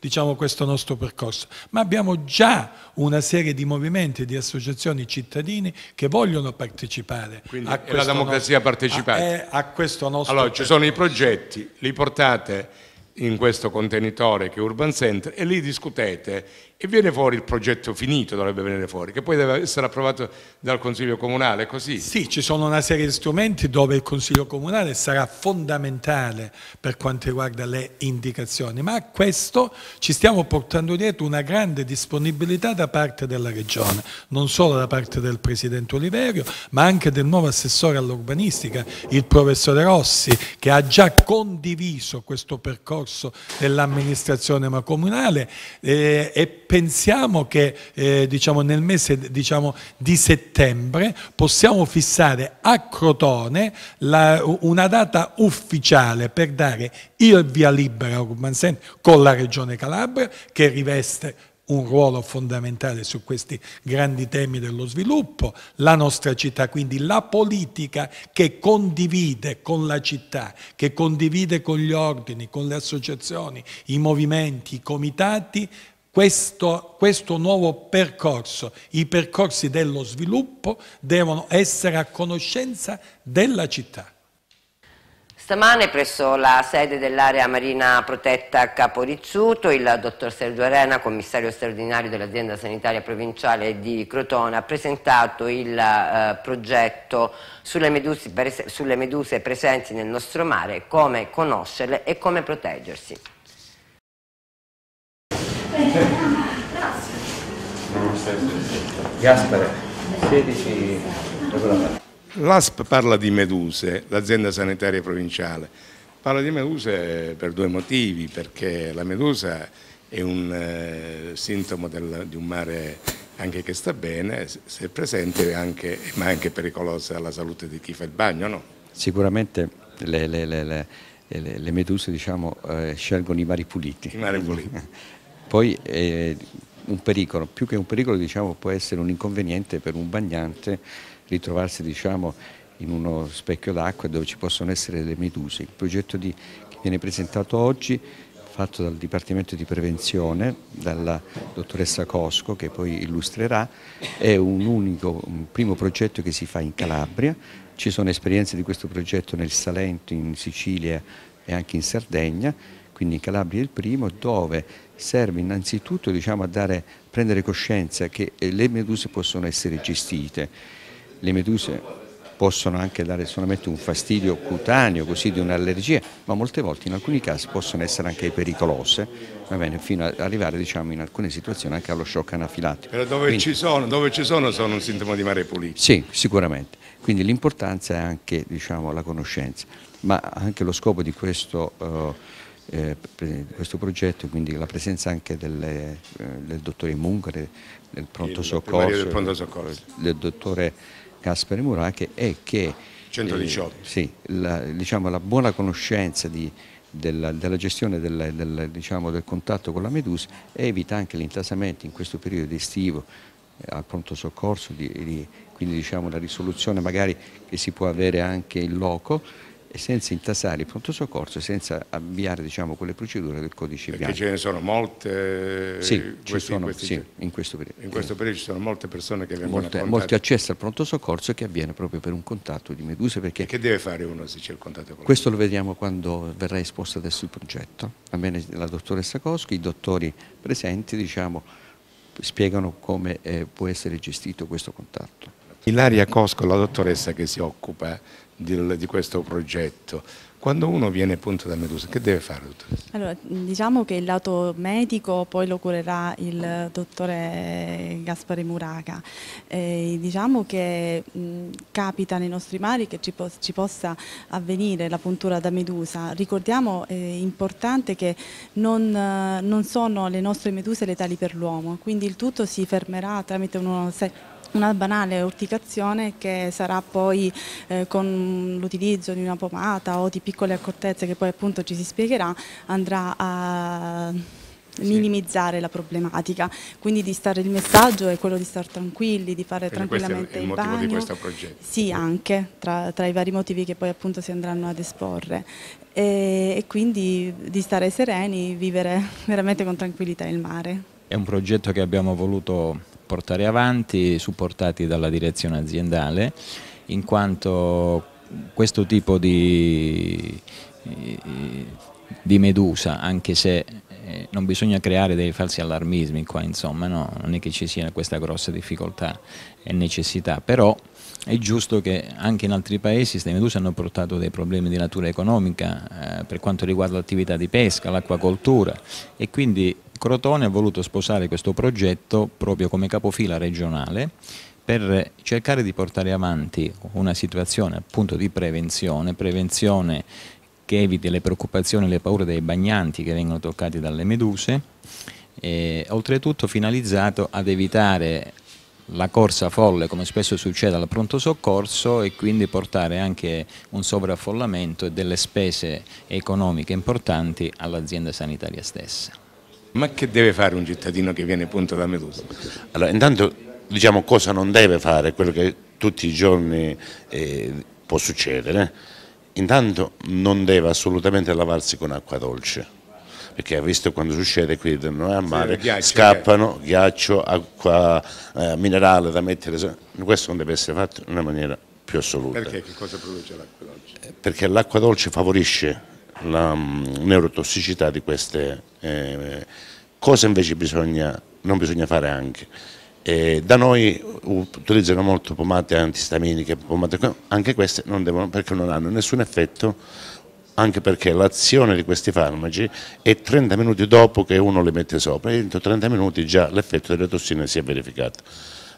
[SPEAKER 9] diciamo, questo nostro percorso. Ma abbiamo già una serie di movimenti, di associazioni cittadini che vogliono partecipare. Quindi a è la democrazia
[SPEAKER 2] nostro, partecipante. A, eh,
[SPEAKER 9] a questo nostro Allora percorso. ci
[SPEAKER 2] sono i progetti, li portate in questo contenitore che è Urban Center e lì discutete e viene fuori il progetto finito, dovrebbe venire fuori, che poi deve essere approvato dal Consiglio Comunale, così? Sì,
[SPEAKER 9] ci sono una serie di strumenti dove il Consiglio Comunale sarà fondamentale per quanto riguarda le indicazioni, ma a questo ci stiamo portando dietro una grande disponibilità da parte della Regione, non solo da parte del Presidente Oliverio, ma anche del nuovo Assessore all'Urbanistica, il Professore Rossi, che ha già condiviso questo percorso dell'amministrazione comunale eh, e pensiamo che eh, diciamo, nel mese diciamo, di settembre possiamo fissare a Crotone la, una data ufficiale per dare il via libera Urban con la Regione Calabria che riveste un ruolo fondamentale su questi grandi temi dello sviluppo, la nostra città, quindi la politica che condivide con la città, che condivide con gli ordini, con le associazioni, i movimenti, i comitati, questo, questo, nuovo percorso, i percorsi dello sviluppo devono essere a conoscenza della città.
[SPEAKER 1] Stamane presso la sede dell'area marina protetta a Capo Rizzuto, il dottor Sergio Arena, commissario straordinario dell'azienda sanitaria provinciale di Crotone, ha presentato il eh, progetto sulle meduse, sulle meduse presenti nel nostro mare, come conoscerle e come proteggersi.
[SPEAKER 10] Gaspare, 16
[SPEAKER 2] L'ASP parla di Meduse, l'azienda sanitaria provinciale. Parla di Meduse per due motivi, perché la Medusa è un eh, sintomo del, di un mare anche che sta bene, se presente, anche, ma anche pericolosa alla salute di chi fa il bagno, no?
[SPEAKER 10] Sicuramente le, le, le, le meduse diciamo, eh, scelgono i mari puliti. I mari puliti. Poi eh, un pericolo, più che un pericolo diciamo, può essere un inconveniente per un bagnante ritrovarsi diciamo, in uno specchio d'acqua dove ci possono essere le meduse. Il progetto di, che viene presentato oggi fatto dal Dipartimento di Prevenzione, dalla dottoressa Cosco che poi illustrerà, è un unico, un primo progetto che si fa in Calabria, ci sono esperienze di questo progetto nel Salento, in Sicilia e anche in Sardegna, quindi in Calabria è il primo, dove serve innanzitutto diciamo, a dare, prendere coscienza che eh, le meduse possono essere gestite. Le meduse possono anche dare solamente un fastidio cutaneo, così di un'allergia, ma molte volte in alcuni casi possono essere anche pericolose, bene, fino ad arrivare diciamo, in alcune situazioni anche allo shock anafilattico. Però
[SPEAKER 2] dove, Quindi, ci sono, dove, ci sono, sono un sintomo di mare pulito.
[SPEAKER 10] Sì, sicuramente. Quindi l'importanza è anche diciamo, la conoscenza, ma anche lo scopo di questo... Eh, eh, questo progetto, quindi la presenza anche delle, eh, del dottore Mungare, del pronto soccorso, del, pronto soccorso. del dottore Gasperi Murache e che 118. Eh, sì, la, diciamo, la buona conoscenza di, della, della, gestione del, del, diciamo, del, contatto con la medusa evita anche l'intasamento in questo periodo estivo eh, al pronto soccorso, di, di, quindi diciamo, la risoluzione magari che si può avere anche in loco e senza intasare il pronto soccorso, e senza avviare diciamo, quelle procedure del codice Perché bianco. Perché ce
[SPEAKER 2] ne sono molte eh, sì, questi, sono, questi, sì, in questo periodo. In questo periodo ci sono molte persone che vengono molte, Molti
[SPEAKER 10] accessi al pronto soccorso che avviene proprio per un contatto di medusa. Perché e che
[SPEAKER 2] deve fare uno se c'è il contatto con Questo
[SPEAKER 10] lo vediamo quando verrà esposto adesso il progetto. Almeno la dottoressa Coschi, i dottori presenti diciamo, spiegano come eh, può essere gestito questo contatto. Ilaria Cosco, la dottoressa che si occupa
[SPEAKER 2] di, di questo progetto. Quando uno viene appunto da Medusa, che deve fare
[SPEAKER 4] Allora, diciamo che il lato medico poi lo curerà il dottore Gaspare Muraca. Eh, diciamo che mh, capita nei nostri mari che ci, po ci, possa avvenire la puntura da medusa. Ricordiamo, è eh, importante che non, eh, non, sono le nostre meduse letali per l'uomo, quindi il tutto si fermerà tramite uno una banale urticazione che sarà poi eh, con l'utilizzo di una pomata o di piccole accortezze che poi appunto ci si spiegherà andrà a minimizzare sì. la problematica, quindi di stare il messaggio è quello di stare tranquilli, di fare Quindi tranquillamente il, il bagno. Di questo
[SPEAKER 1] progetto.
[SPEAKER 2] Sì,
[SPEAKER 4] anche tra, tra, i vari motivi che poi appunto si andranno ad esporre e, e quindi di stare sereni, vivere veramente con tranquillità il mare.
[SPEAKER 11] È un progetto che abbiamo voluto portare avanti supportati dalla direzione aziendale in quanto questo tipo di, di medusa, anche se eh, non bisogna creare dei falsi allarmismi qua, insomma, no? non è che ci sia questa grossa difficoltà e necessità, però è giusto che anche in altri paesi queste meduse hanno portato dei problemi di natura economica eh, per quanto riguarda l'attività di pesca, l'acquacoltura e quindi Crotone ha voluto sposare questo progetto proprio come capofila regionale per cercare di portare avanti una situazione appunto di prevenzione, prevenzione che eviti le preoccupazioni e le paure dei bagnanti che vengono toccati dalle meduse, e, oltretutto finalizzato ad evitare la corsa folle come spesso succede al pronto soccorso e quindi portare anche un sovraffollamento e delle spese economiche importanti all'azienda sanitaria stessa.
[SPEAKER 12] Ma che deve fare un cittadino che viene punto da Medusa? Allora, intanto diciamo cosa non deve fare, quello che tutti i giorni eh, può succedere. Intanto non deve assolutamente lavarsi con acqua dolce perché ha visto quando succede qui al mare, sì, ghiaccio, scappano eh. ghiaccio, acqua eh, minerale da mettere, questo non deve essere fatto in una maniera più assoluta.
[SPEAKER 2] Perché che cosa produce l'acqua dolce?
[SPEAKER 12] Eh, perché l'acqua dolce favorisce la mm, neurotossicità di queste eh, cose invece bisogna, non bisogna fare anche. Eh, da noi utilizzano molto pomate antistaminiche, pomate, anche queste non devono, perché non hanno nessun effetto, anche perché l'azione di questi farmaci è 30 minuti dopo che uno le mette sopra, e dentro 30 minuti già l'effetto delle tossine si è verificato.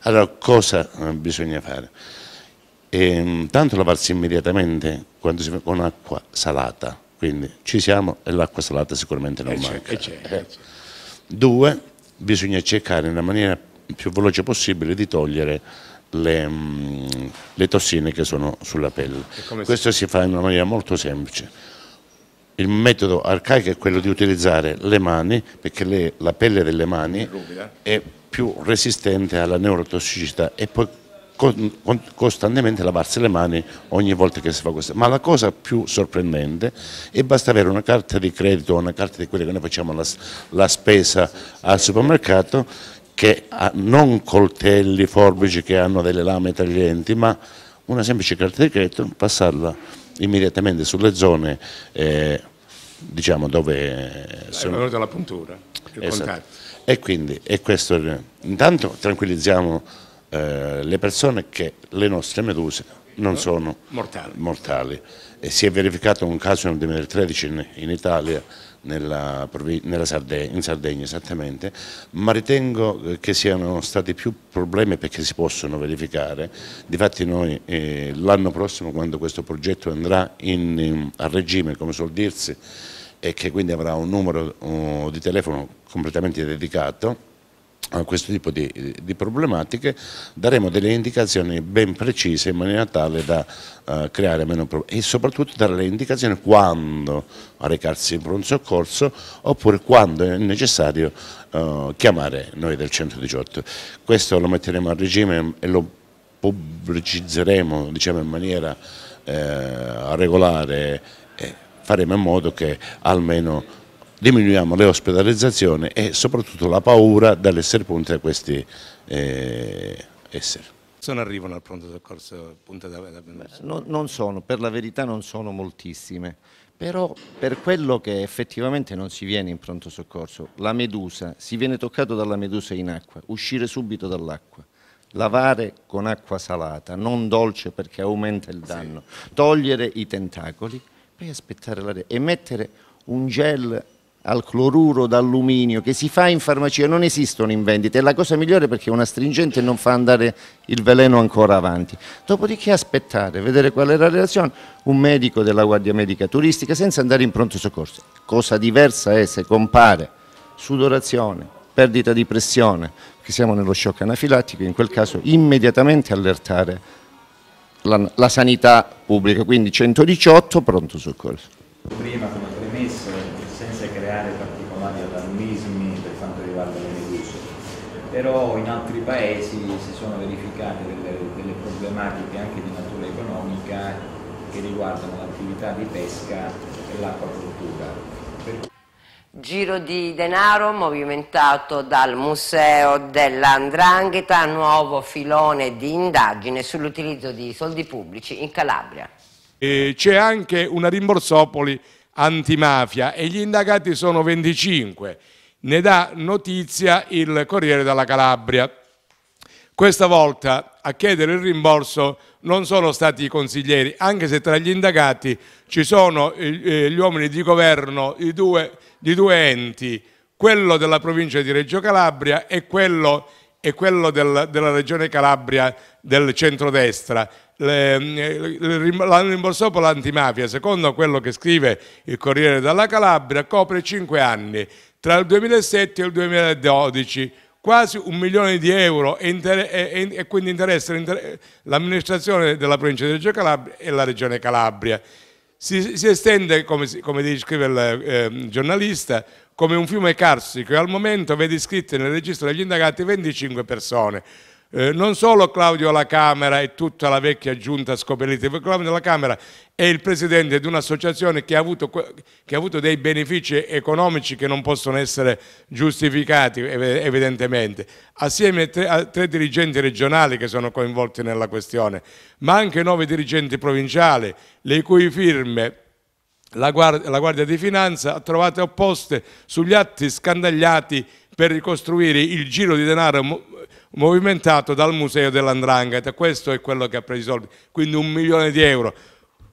[SPEAKER 12] Allora cosa eh, bisogna fare? E, ehm, tanto lavarsi immediatamente si, con acqua salata, quindi ci siamo e l'acqua salata sicuramente non e manca. E eh. Due, bisogna cercare nella maniera più veloce possibile di togliere le, mm, le tossine che sono sulla pelle. Questo si... si fa in una maniera molto semplice. Il metodo arcaico è quello di utilizzare le mani, perché le, la pelle delle mani è più resistente alla neurotossicità e poi costantemente lavarsi le mani ogni volta che si fa questo. Ma la cosa più sorprendente è basta avere una carta di credito o una carta di quelle che noi facciamo la, la spesa al supermercato che ha non coltelli, forbici che hanno delle lame taglienti, ma una semplice carta di credito, passarla immediatamente sulle zone eh, diciamo dove... Eh, sono... Il valore
[SPEAKER 2] della puntura, esatto.
[SPEAKER 12] E quindi, e questo, intanto tranquillizziamo eh, le persone che le nostre meduse non sono mortali. mortali. si è verificato un caso nel 2013 in, in Italia, nella, nella Sardegna, in Sardegna esattamente, ma ritengo eh, che siano stati più problemi perché si possono verificare. Difatti noi eh, l'anno prossimo, quando questo progetto andrà in, in, a regime, come suol dirsi, e che quindi avrà un numero uh, di telefono completamente dedicato, a questo tipo di, di, problematiche daremo delle indicazioni ben precise in maniera tale da uh, creare meno problemi e soprattutto dare le indicazioni quando recarsi in pronto soccorso oppure quando è necessario uh, chiamare noi del 118. Questo lo metteremo a regime e lo pubblicizzeremo diciamo, in maniera eh, regolare e faremo in modo che almeno diminuiamo le ospedalizzazioni e soprattutto la paura dall'essere punti a questi eh, esseri.
[SPEAKER 2] Sono arrivano al pronto soccorso? Punta da... non,
[SPEAKER 12] non sono, per la verità non sono moltissime, però per quello che effettivamente non si viene in pronto soccorso, la medusa, si viene toccato dalla medusa in acqua, uscire subito dall'acqua lavare con acqua salata, non dolce perché aumenta il danno, sì. togliere i tentacoli, poi aspettare l'aria e mettere un gel al cloruro d'alluminio che si fa in farmacia non esistono in vendita, è la cosa migliore perché è una stringente e non fa andare il veleno ancora avanti. Dopodiché aspettare, vedere qual è la relazione, un medico della guardia medica turistica senza andare in pronto soccorso. Cosa diversa è se compare sudorazione, perdita di pressione, che siamo nello shock anafilattico, in quel caso immediatamente allertare la, la sanità pubblica, quindi 118 pronto soccorso.
[SPEAKER 11] Prima come premessa però in altri paesi si sono verificate delle, delle problematiche anche di natura economica che riguardano l'attività di pesca e l'acquacultura.
[SPEAKER 1] Giro di denaro movimentato dal Museo dell'Andrangheta, nuovo filone di indagine sull'utilizzo di soldi pubblici in Calabria.
[SPEAKER 2] C'è anche una rimborsopoli antimafia e gli indagati sono 25 ne dà notizia il Corriere della Calabria. Questa volta a chiedere il rimborso non sono stati i consiglieri, anche se tra gli indagati ci sono eh, eh, gli uomini di governo di due, di due enti, quello della provincia di Reggio Calabria e quello, e quello del, della regione Calabria del centrodestra l'hanno rimborsato per l'antimafia, secondo quello che scrive il Corriere della Calabria, copre 5 anni, tra il 2007 e il 2012 quasi un milione di euro e, e, e quindi interessa inter l'amministrazione della provincia di Reggio Calabria e la regione Calabria. Si, si estende, come, come scrive il eh, giornalista, come un fiume carsico e al momento vede iscritte nel registro degli indagati 25 persone. Eh, non solo Claudio alla Camera e tutta la vecchia giunta scopellita, Claudio alla Camera è il presidente di un'associazione che, che, ha avuto dei benefici economici che non possono essere giustificati evidentemente, assieme a tre dirigenti regionali che sono coinvolti nella questione, ma anche nove dirigenti provinciali, le cui firme la Guardia, la Guardia, di Finanza ha trovato opposte sugli atti scandagliati per ricostruire il giro di denaro movimentato dal museo dell'Andrangheta, questo è quello che ha preso i soldi, quindi un milione di euro,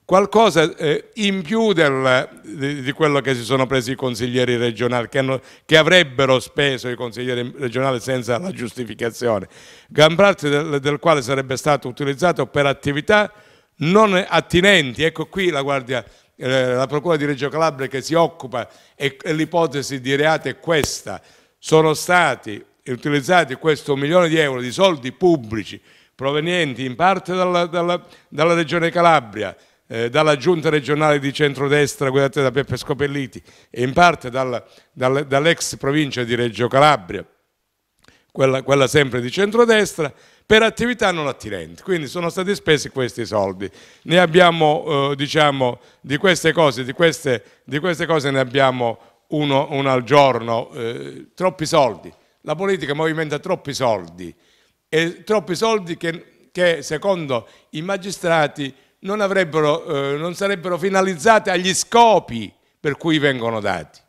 [SPEAKER 2] qualcosa eh, in più del, di, di, quello che si sono presi i consiglieri regionali, che, hanno, che avrebbero speso i consiglieri regionali senza la giustificazione, gran parte del, del quale sarebbe stato utilizzato per attività non attinenti, ecco qui la Guardia eh, la Procura di Reggio Calabria che si occupa e l'ipotesi di reato è questa, sono stati e utilizzati questo milione di euro di soldi pubblici provenienti in parte dalla, dalla, dalla Regione Calabria, eh, dalla giunta regionale di centrodestra guidata da Peppe Scopelliti e in parte dal, dal, dall'ex provincia di Reggio Calabria, quella, quella, sempre di centrodestra, per attività non attinenti. Quindi sono stati spesi questi soldi. Ne abbiamo, eh, diciamo, di queste cose, di queste, di queste cose ne abbiamo uno, uno al giorno, eh, troppi soldi la politica movimenta troppi soldi, e troppi soldi che, che secondo i magistrati non, eh, non sarebbero finalizzati agli scopi per cui vengono dati.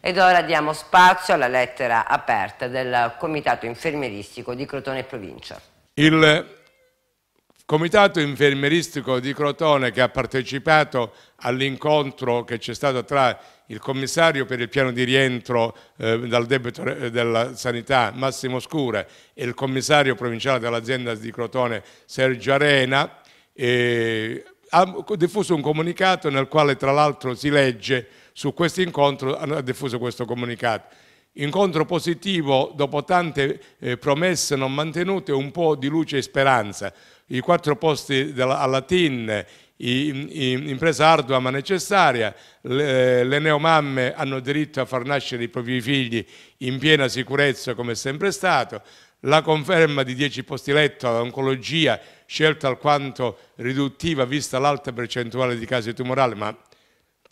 [SPEAKER 1] Ed ora diamo spazio alla lettera aperta del Comitato Infermieristico di Crotone e Provincia.
[SPEAKER 2] Il Comitato infermieristico di Crotone che ha partecipato all'incontro che c'è stato tra il commissario per il piano di rientro eh, dal debito eh, della sanità Massimo Scura e il commissario provinciale dell'azienda di Crotone Sergio Arena, eh, ha diffuso un comunicato nel quale tra l'altro si legge su questo incontro, ha diffuso questo comunicato incontro positivo dopo tante eh, promesse non mantenute, un po' di luce e speranza. I quattro posti della, alla TIN, impresa ardua ma necessaria, le, eh, le neomamme hanno diritto a far nascere i propri figli in piena sicurezza come è sempre stato, la conferma di 10 posti letto all'oncologia, scelta alquanto riduttiva vista l'alta percentuale di casi tumorali, ma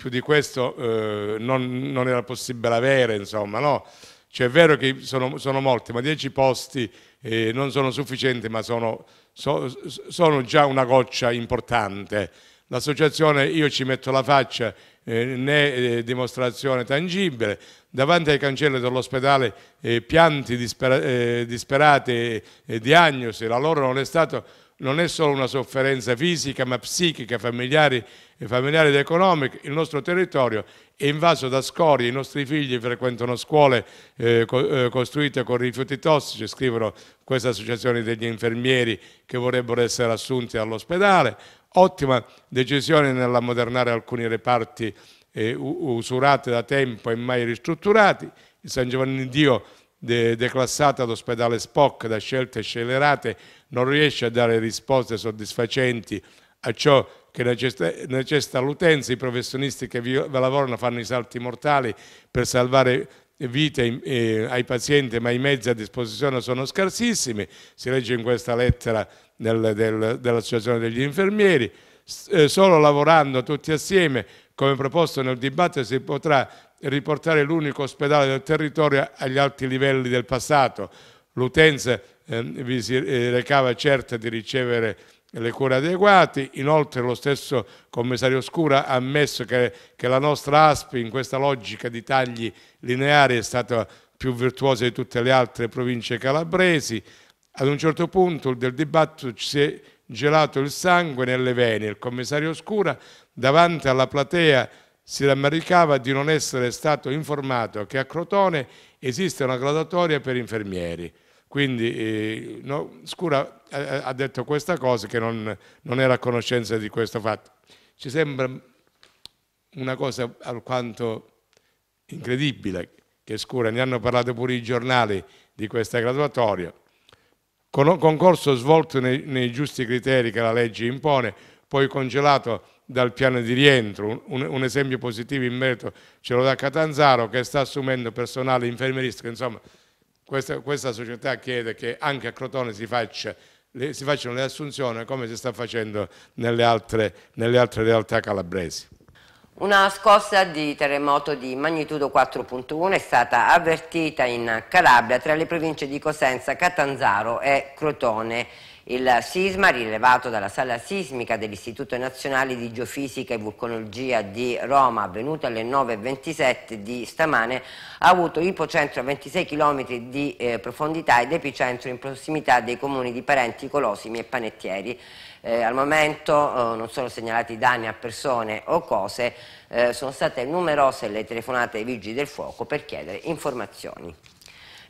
[SPEAKER 2] più di questo eh, non, non, era possibile avere, insomma, no? Cioè è vero che sono, sono molti, ma dieci posti eh, non sono sufficienti, ma sono, so, sono già una goccia importante. L'associazione Io ci metto la faccia eh, né eh, dimostrazione tangibile. Davanti ai cancelli dell'ospedale eh, pianti dispera eh, disperate eh, diagnosi, la loro non è stata non è solo una sofferenza fisica ma psichica, familiare, familiare ed economica, il nostro territorio è invaso da scorie, i nostri figli frequentano scuole eh, eh, costruite con rifiuti tossici, scrivono queste associazioni degli infermieri che vorrebbero essere assunti all'ospedale, ottima decisione nell'ammodernare alcuni reparti eh, usurati da tempo e mai ristrutturati, il San Giovanni Dio declassata all'ospedale Spock da scelte scellerate, non riesce a dare risposte soddisfacenti a ciò che necessita l'utenza, i professionisti che vi lavorano fanno i salti mortali per salvare vite eh, ai pazienti, ma i mezzi a disposizione sono scarsissimi, si legge in questa lettera dell'Associazione degli Infermieri, eh, solo lavorando tutti assieme come proposto nel dibattito, si potrà riportare l'unico ospedale del territorio agli alti livelli del passato. L'utenza ehm, vi si eh, recava certa di ricevere le cure adeguate, inoltre lo stesso commissario Scura ha ammesso che, che la nostra ASPI in questa logica di tagli lineari è stata più virtuosa di tutte le altre province calabresi, ad un certo punto del dibattito si è gelato il sangue nelle vene. Il commissario Oscura davanti alla platea si rammaricava di non essere stato informato che a Crotone esiste una graduatoria per infermieri. Quindi eh, no, Scura ha, ha, detto questa cosa che non, non, era a conoscenza di questo fatto. Ci sembra una cosa alquanto incredibile che Scura, ne hanno parlato pure i giornali di questa graduatoria. Con, concorso svolto nei, nei giusti criteri che la legge impone, poi congelato dal piano di rientro. Un, un, esempio positivo in merito ce lo da Catanzaro che sta assumendo personale infermieristico, insomma questa, questa società chiede che anche a Crotone si, faccia, le, si, facciano le assunzioni come si sta facendo nelle altre, nelle altre realtà calabresi.
[SPEAKER 1] Una scossa di terremoto di magnitudo 4.1 è stata avvertita in Calabria tra le province di Cosenza, Catanzaro e Crotone. Il sisma rilevato dalla sala sismica dell'Istituto Nazionale di Geofisica e Vulcanologia di Roma, avvenuto alle 9.27 di stamane, ha avuto ipocentro a 26 km di eh, profondità ed epicentro in prossimità dei comuni di Parenti, Colosimi e Panettieri. Eh, al momento eh, non sono segnalati danni a persone o cose, eh, sono state numerose le telefonate ai vigili del fuoco per chiedere informazioni.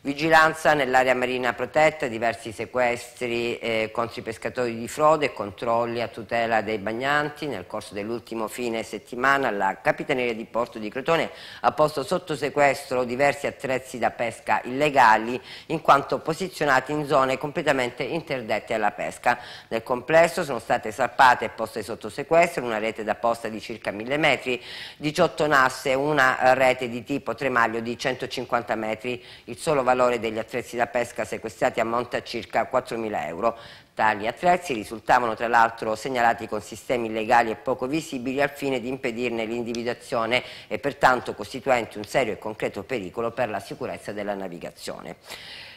[SPEAKER 1] Vigilanza nell'area marina protetta, diversi sequestri eh, contro i pescatori di frode e controlli a tutela dei bagnanti. Nel corso dell'ultimo fine settimana la Capitaneria di Porto di Crotone ha posto sotto sequestro diversi attrezzi da pesca illegali in quanto posizionati in zone completamente interdette alla pesca. Nel complesso sono state salpate e poste sotto sequestro una rete da posta di circa 1000 metri, 18 nasse e una rete di tipo tremaglio di 150 metri. Il solo valore degli attrezzi da pesca sequestrati ammonta a circa 4.000 euro. Tali attrezzi risultavano tra l'altro segnalati con sistemi illegali e poco visibili al fine di impedirne l'individuazione e pertanto costituenti un serio e concreto pericolo per la sicurezza della navigazione.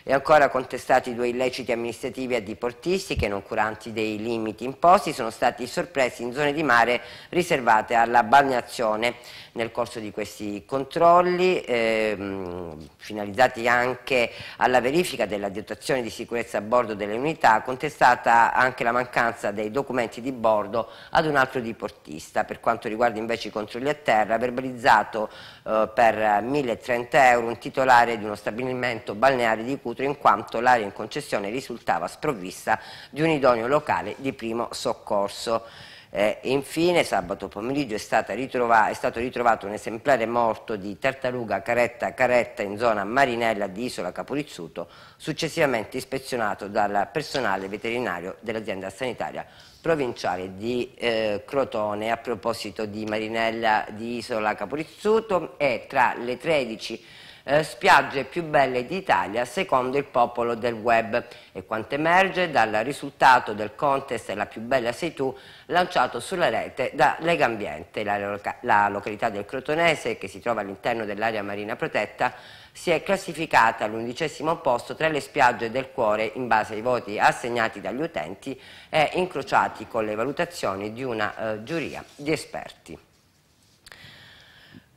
[SPEAKER 1] E ancora contestati due illeciti amministrativi a diportisti che, non curanti dei limiti imposti, sono stati sorpresi in zone di mare riservate alla balneazione nel corso di questi controlli, ehm, finalizzati anche alla verifica della dotazione di sicurezza a bordo delle unità, contestata anche la mancanza dei documenti di bordo ad un altro diportista. Per quanto riguarda invece i controlli a terra, verbalizzato eh, per 1.030 euro un titolare di uno stabilimento balneare di Cutro in quanto l'area in concessione risultava sprovvista di un idoneo locale di primo soccorso. Eh, infine sabato pomeriggio è, ritrova, è, stato ritrovato un esemplare morto di tartaruga caretta caretta in zona Marinella di Isola Caporizzuto, successivamente ispezionato dal personale veterinario dell'azienda sanitaria provinciale di eh, Crotone a proposito di Marinella di Isola Caporizzuto e tra le 13 eh, spiagge più belle d'Italia secondo il popolo del web e quanto emerge dal risultato del contest La più bella sei tu lanciato sulla rete da Lega Ambiente. La, loca la località del Crotonese che si trova all'interno dell'area marina protetta si è classificata all'undicesimo posto tra le spiagge del cuore in base ai voti assegnati dagli utenti e incrociati con le valutazioni di una eh, giuria di esperti.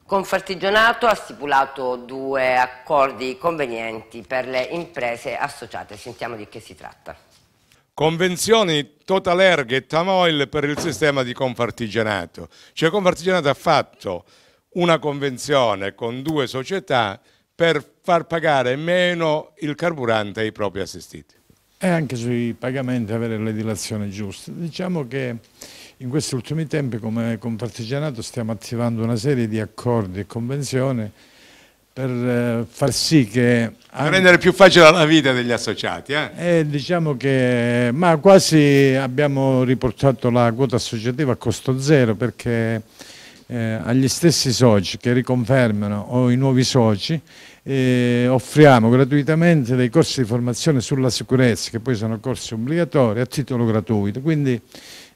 [SPEAKER 1] Confartigianato ha stipulato due accordi convenienti per le imprese associate. Sentiamo di che si tratta.
[SPEAKER 2] Convenzioni Totalerghe e Tamoil per il sistema di Confartigianato. Cioè Confartigianato ha fatto una convenzione con due società per far pagare meno il carburante ai propri assistiti.
[SPEAKER 7] E anche sui pagamenti avere le dilazioni giuste. Diciamo che in questi ultimi tempi come Compartigianato stiamo attivando una serie di accordi e convenzioni per eh, far sì che... Per rendere più facile
[SPEAKER 2] la vita degli associati. Eh?
[SPEAKER 7] Eh, diciamo che, ma quasi abbiamo riportato la quota associativa a costo zero perché eh, agli stessi soci che riconfermano o i nuovi soci eh, offriamo gratuitamente dei corsi di formazione sulla sicurezza che poi sono corsi obbligatori a titolo gratuito. Quindi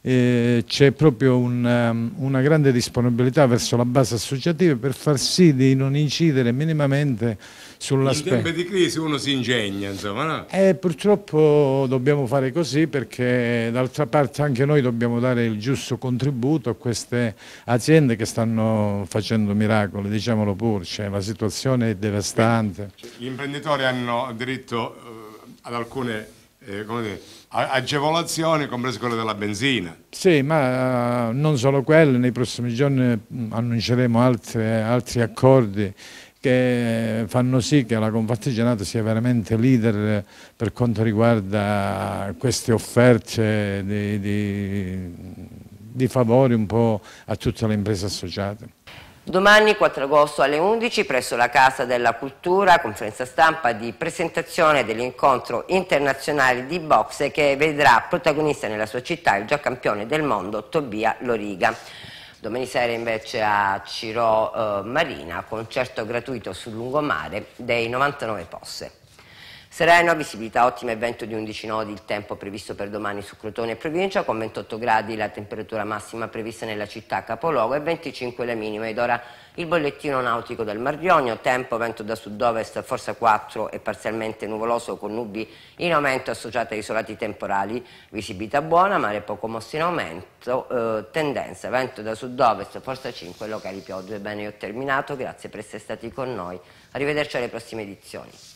[SPEAKER 7] eh, c'è proprio un, um, una grande disponibilità verso la base associativa per far sì di non incidere minimamente sull'aspetto. In tempi
[SPEAKER 2] di crisi uno si ingegna, insomma. No?
[SPEAKER 7] Eh, purtroppo dobbiamo fare così perché d'altra parte anche noi dobbiamo dare il giusto contributo a queste aziende che stanno facendo miracoli, diciamolo pur, cioè, la situazione è devastante. Cioè,
[SPEAKER 2] gli imprenditori hanno diritto eh, ad alcune... Eh, come dire, agevolazioni, comprese quelle della benzina.
[SPEAKER 7] Sì, ma eh, non solo quelle, nei prossimi giorni mm, annunceremo altre, altri accordi che fanno sì che la Confartigianato sia veramente leader per quanto riguarda queste offerte di, di, di favori un po' a tutte le imprese associate.
[SPEAKER 1] Domani 4 agosto alle 11 presso la Casa della Cultura, conferenza stampa di presentazione dell'incontro internazionale di boxe che vedrà protagonista nella sua città il già campione del mondo Tobia Loriga. Domani sera invece a Ciro eh, Marina, concerto gratuito sul lungomare dei 99 posse. Sereno, visibilità ottima e vento di 11 nodi, il tempo previsto per domani su Crotone e provincia, con 28 gradi la temperatura massima prevista nella città capoluogo e 25 la minima. Ed ora il bollettino nautico del Mar Marionio, tempo vento da sud-ovest, forza 4 e parzialmente nuvoloso con nubi in aumento associate a isolati temporali, visibilità buona, mare poco mosso in aumento, eh, tendenza vento da sud-ovest, forza 5, locali piogge. Bene, io ho terminato, grazie per essere stati con noi, arrivederci alle prossime edizioni.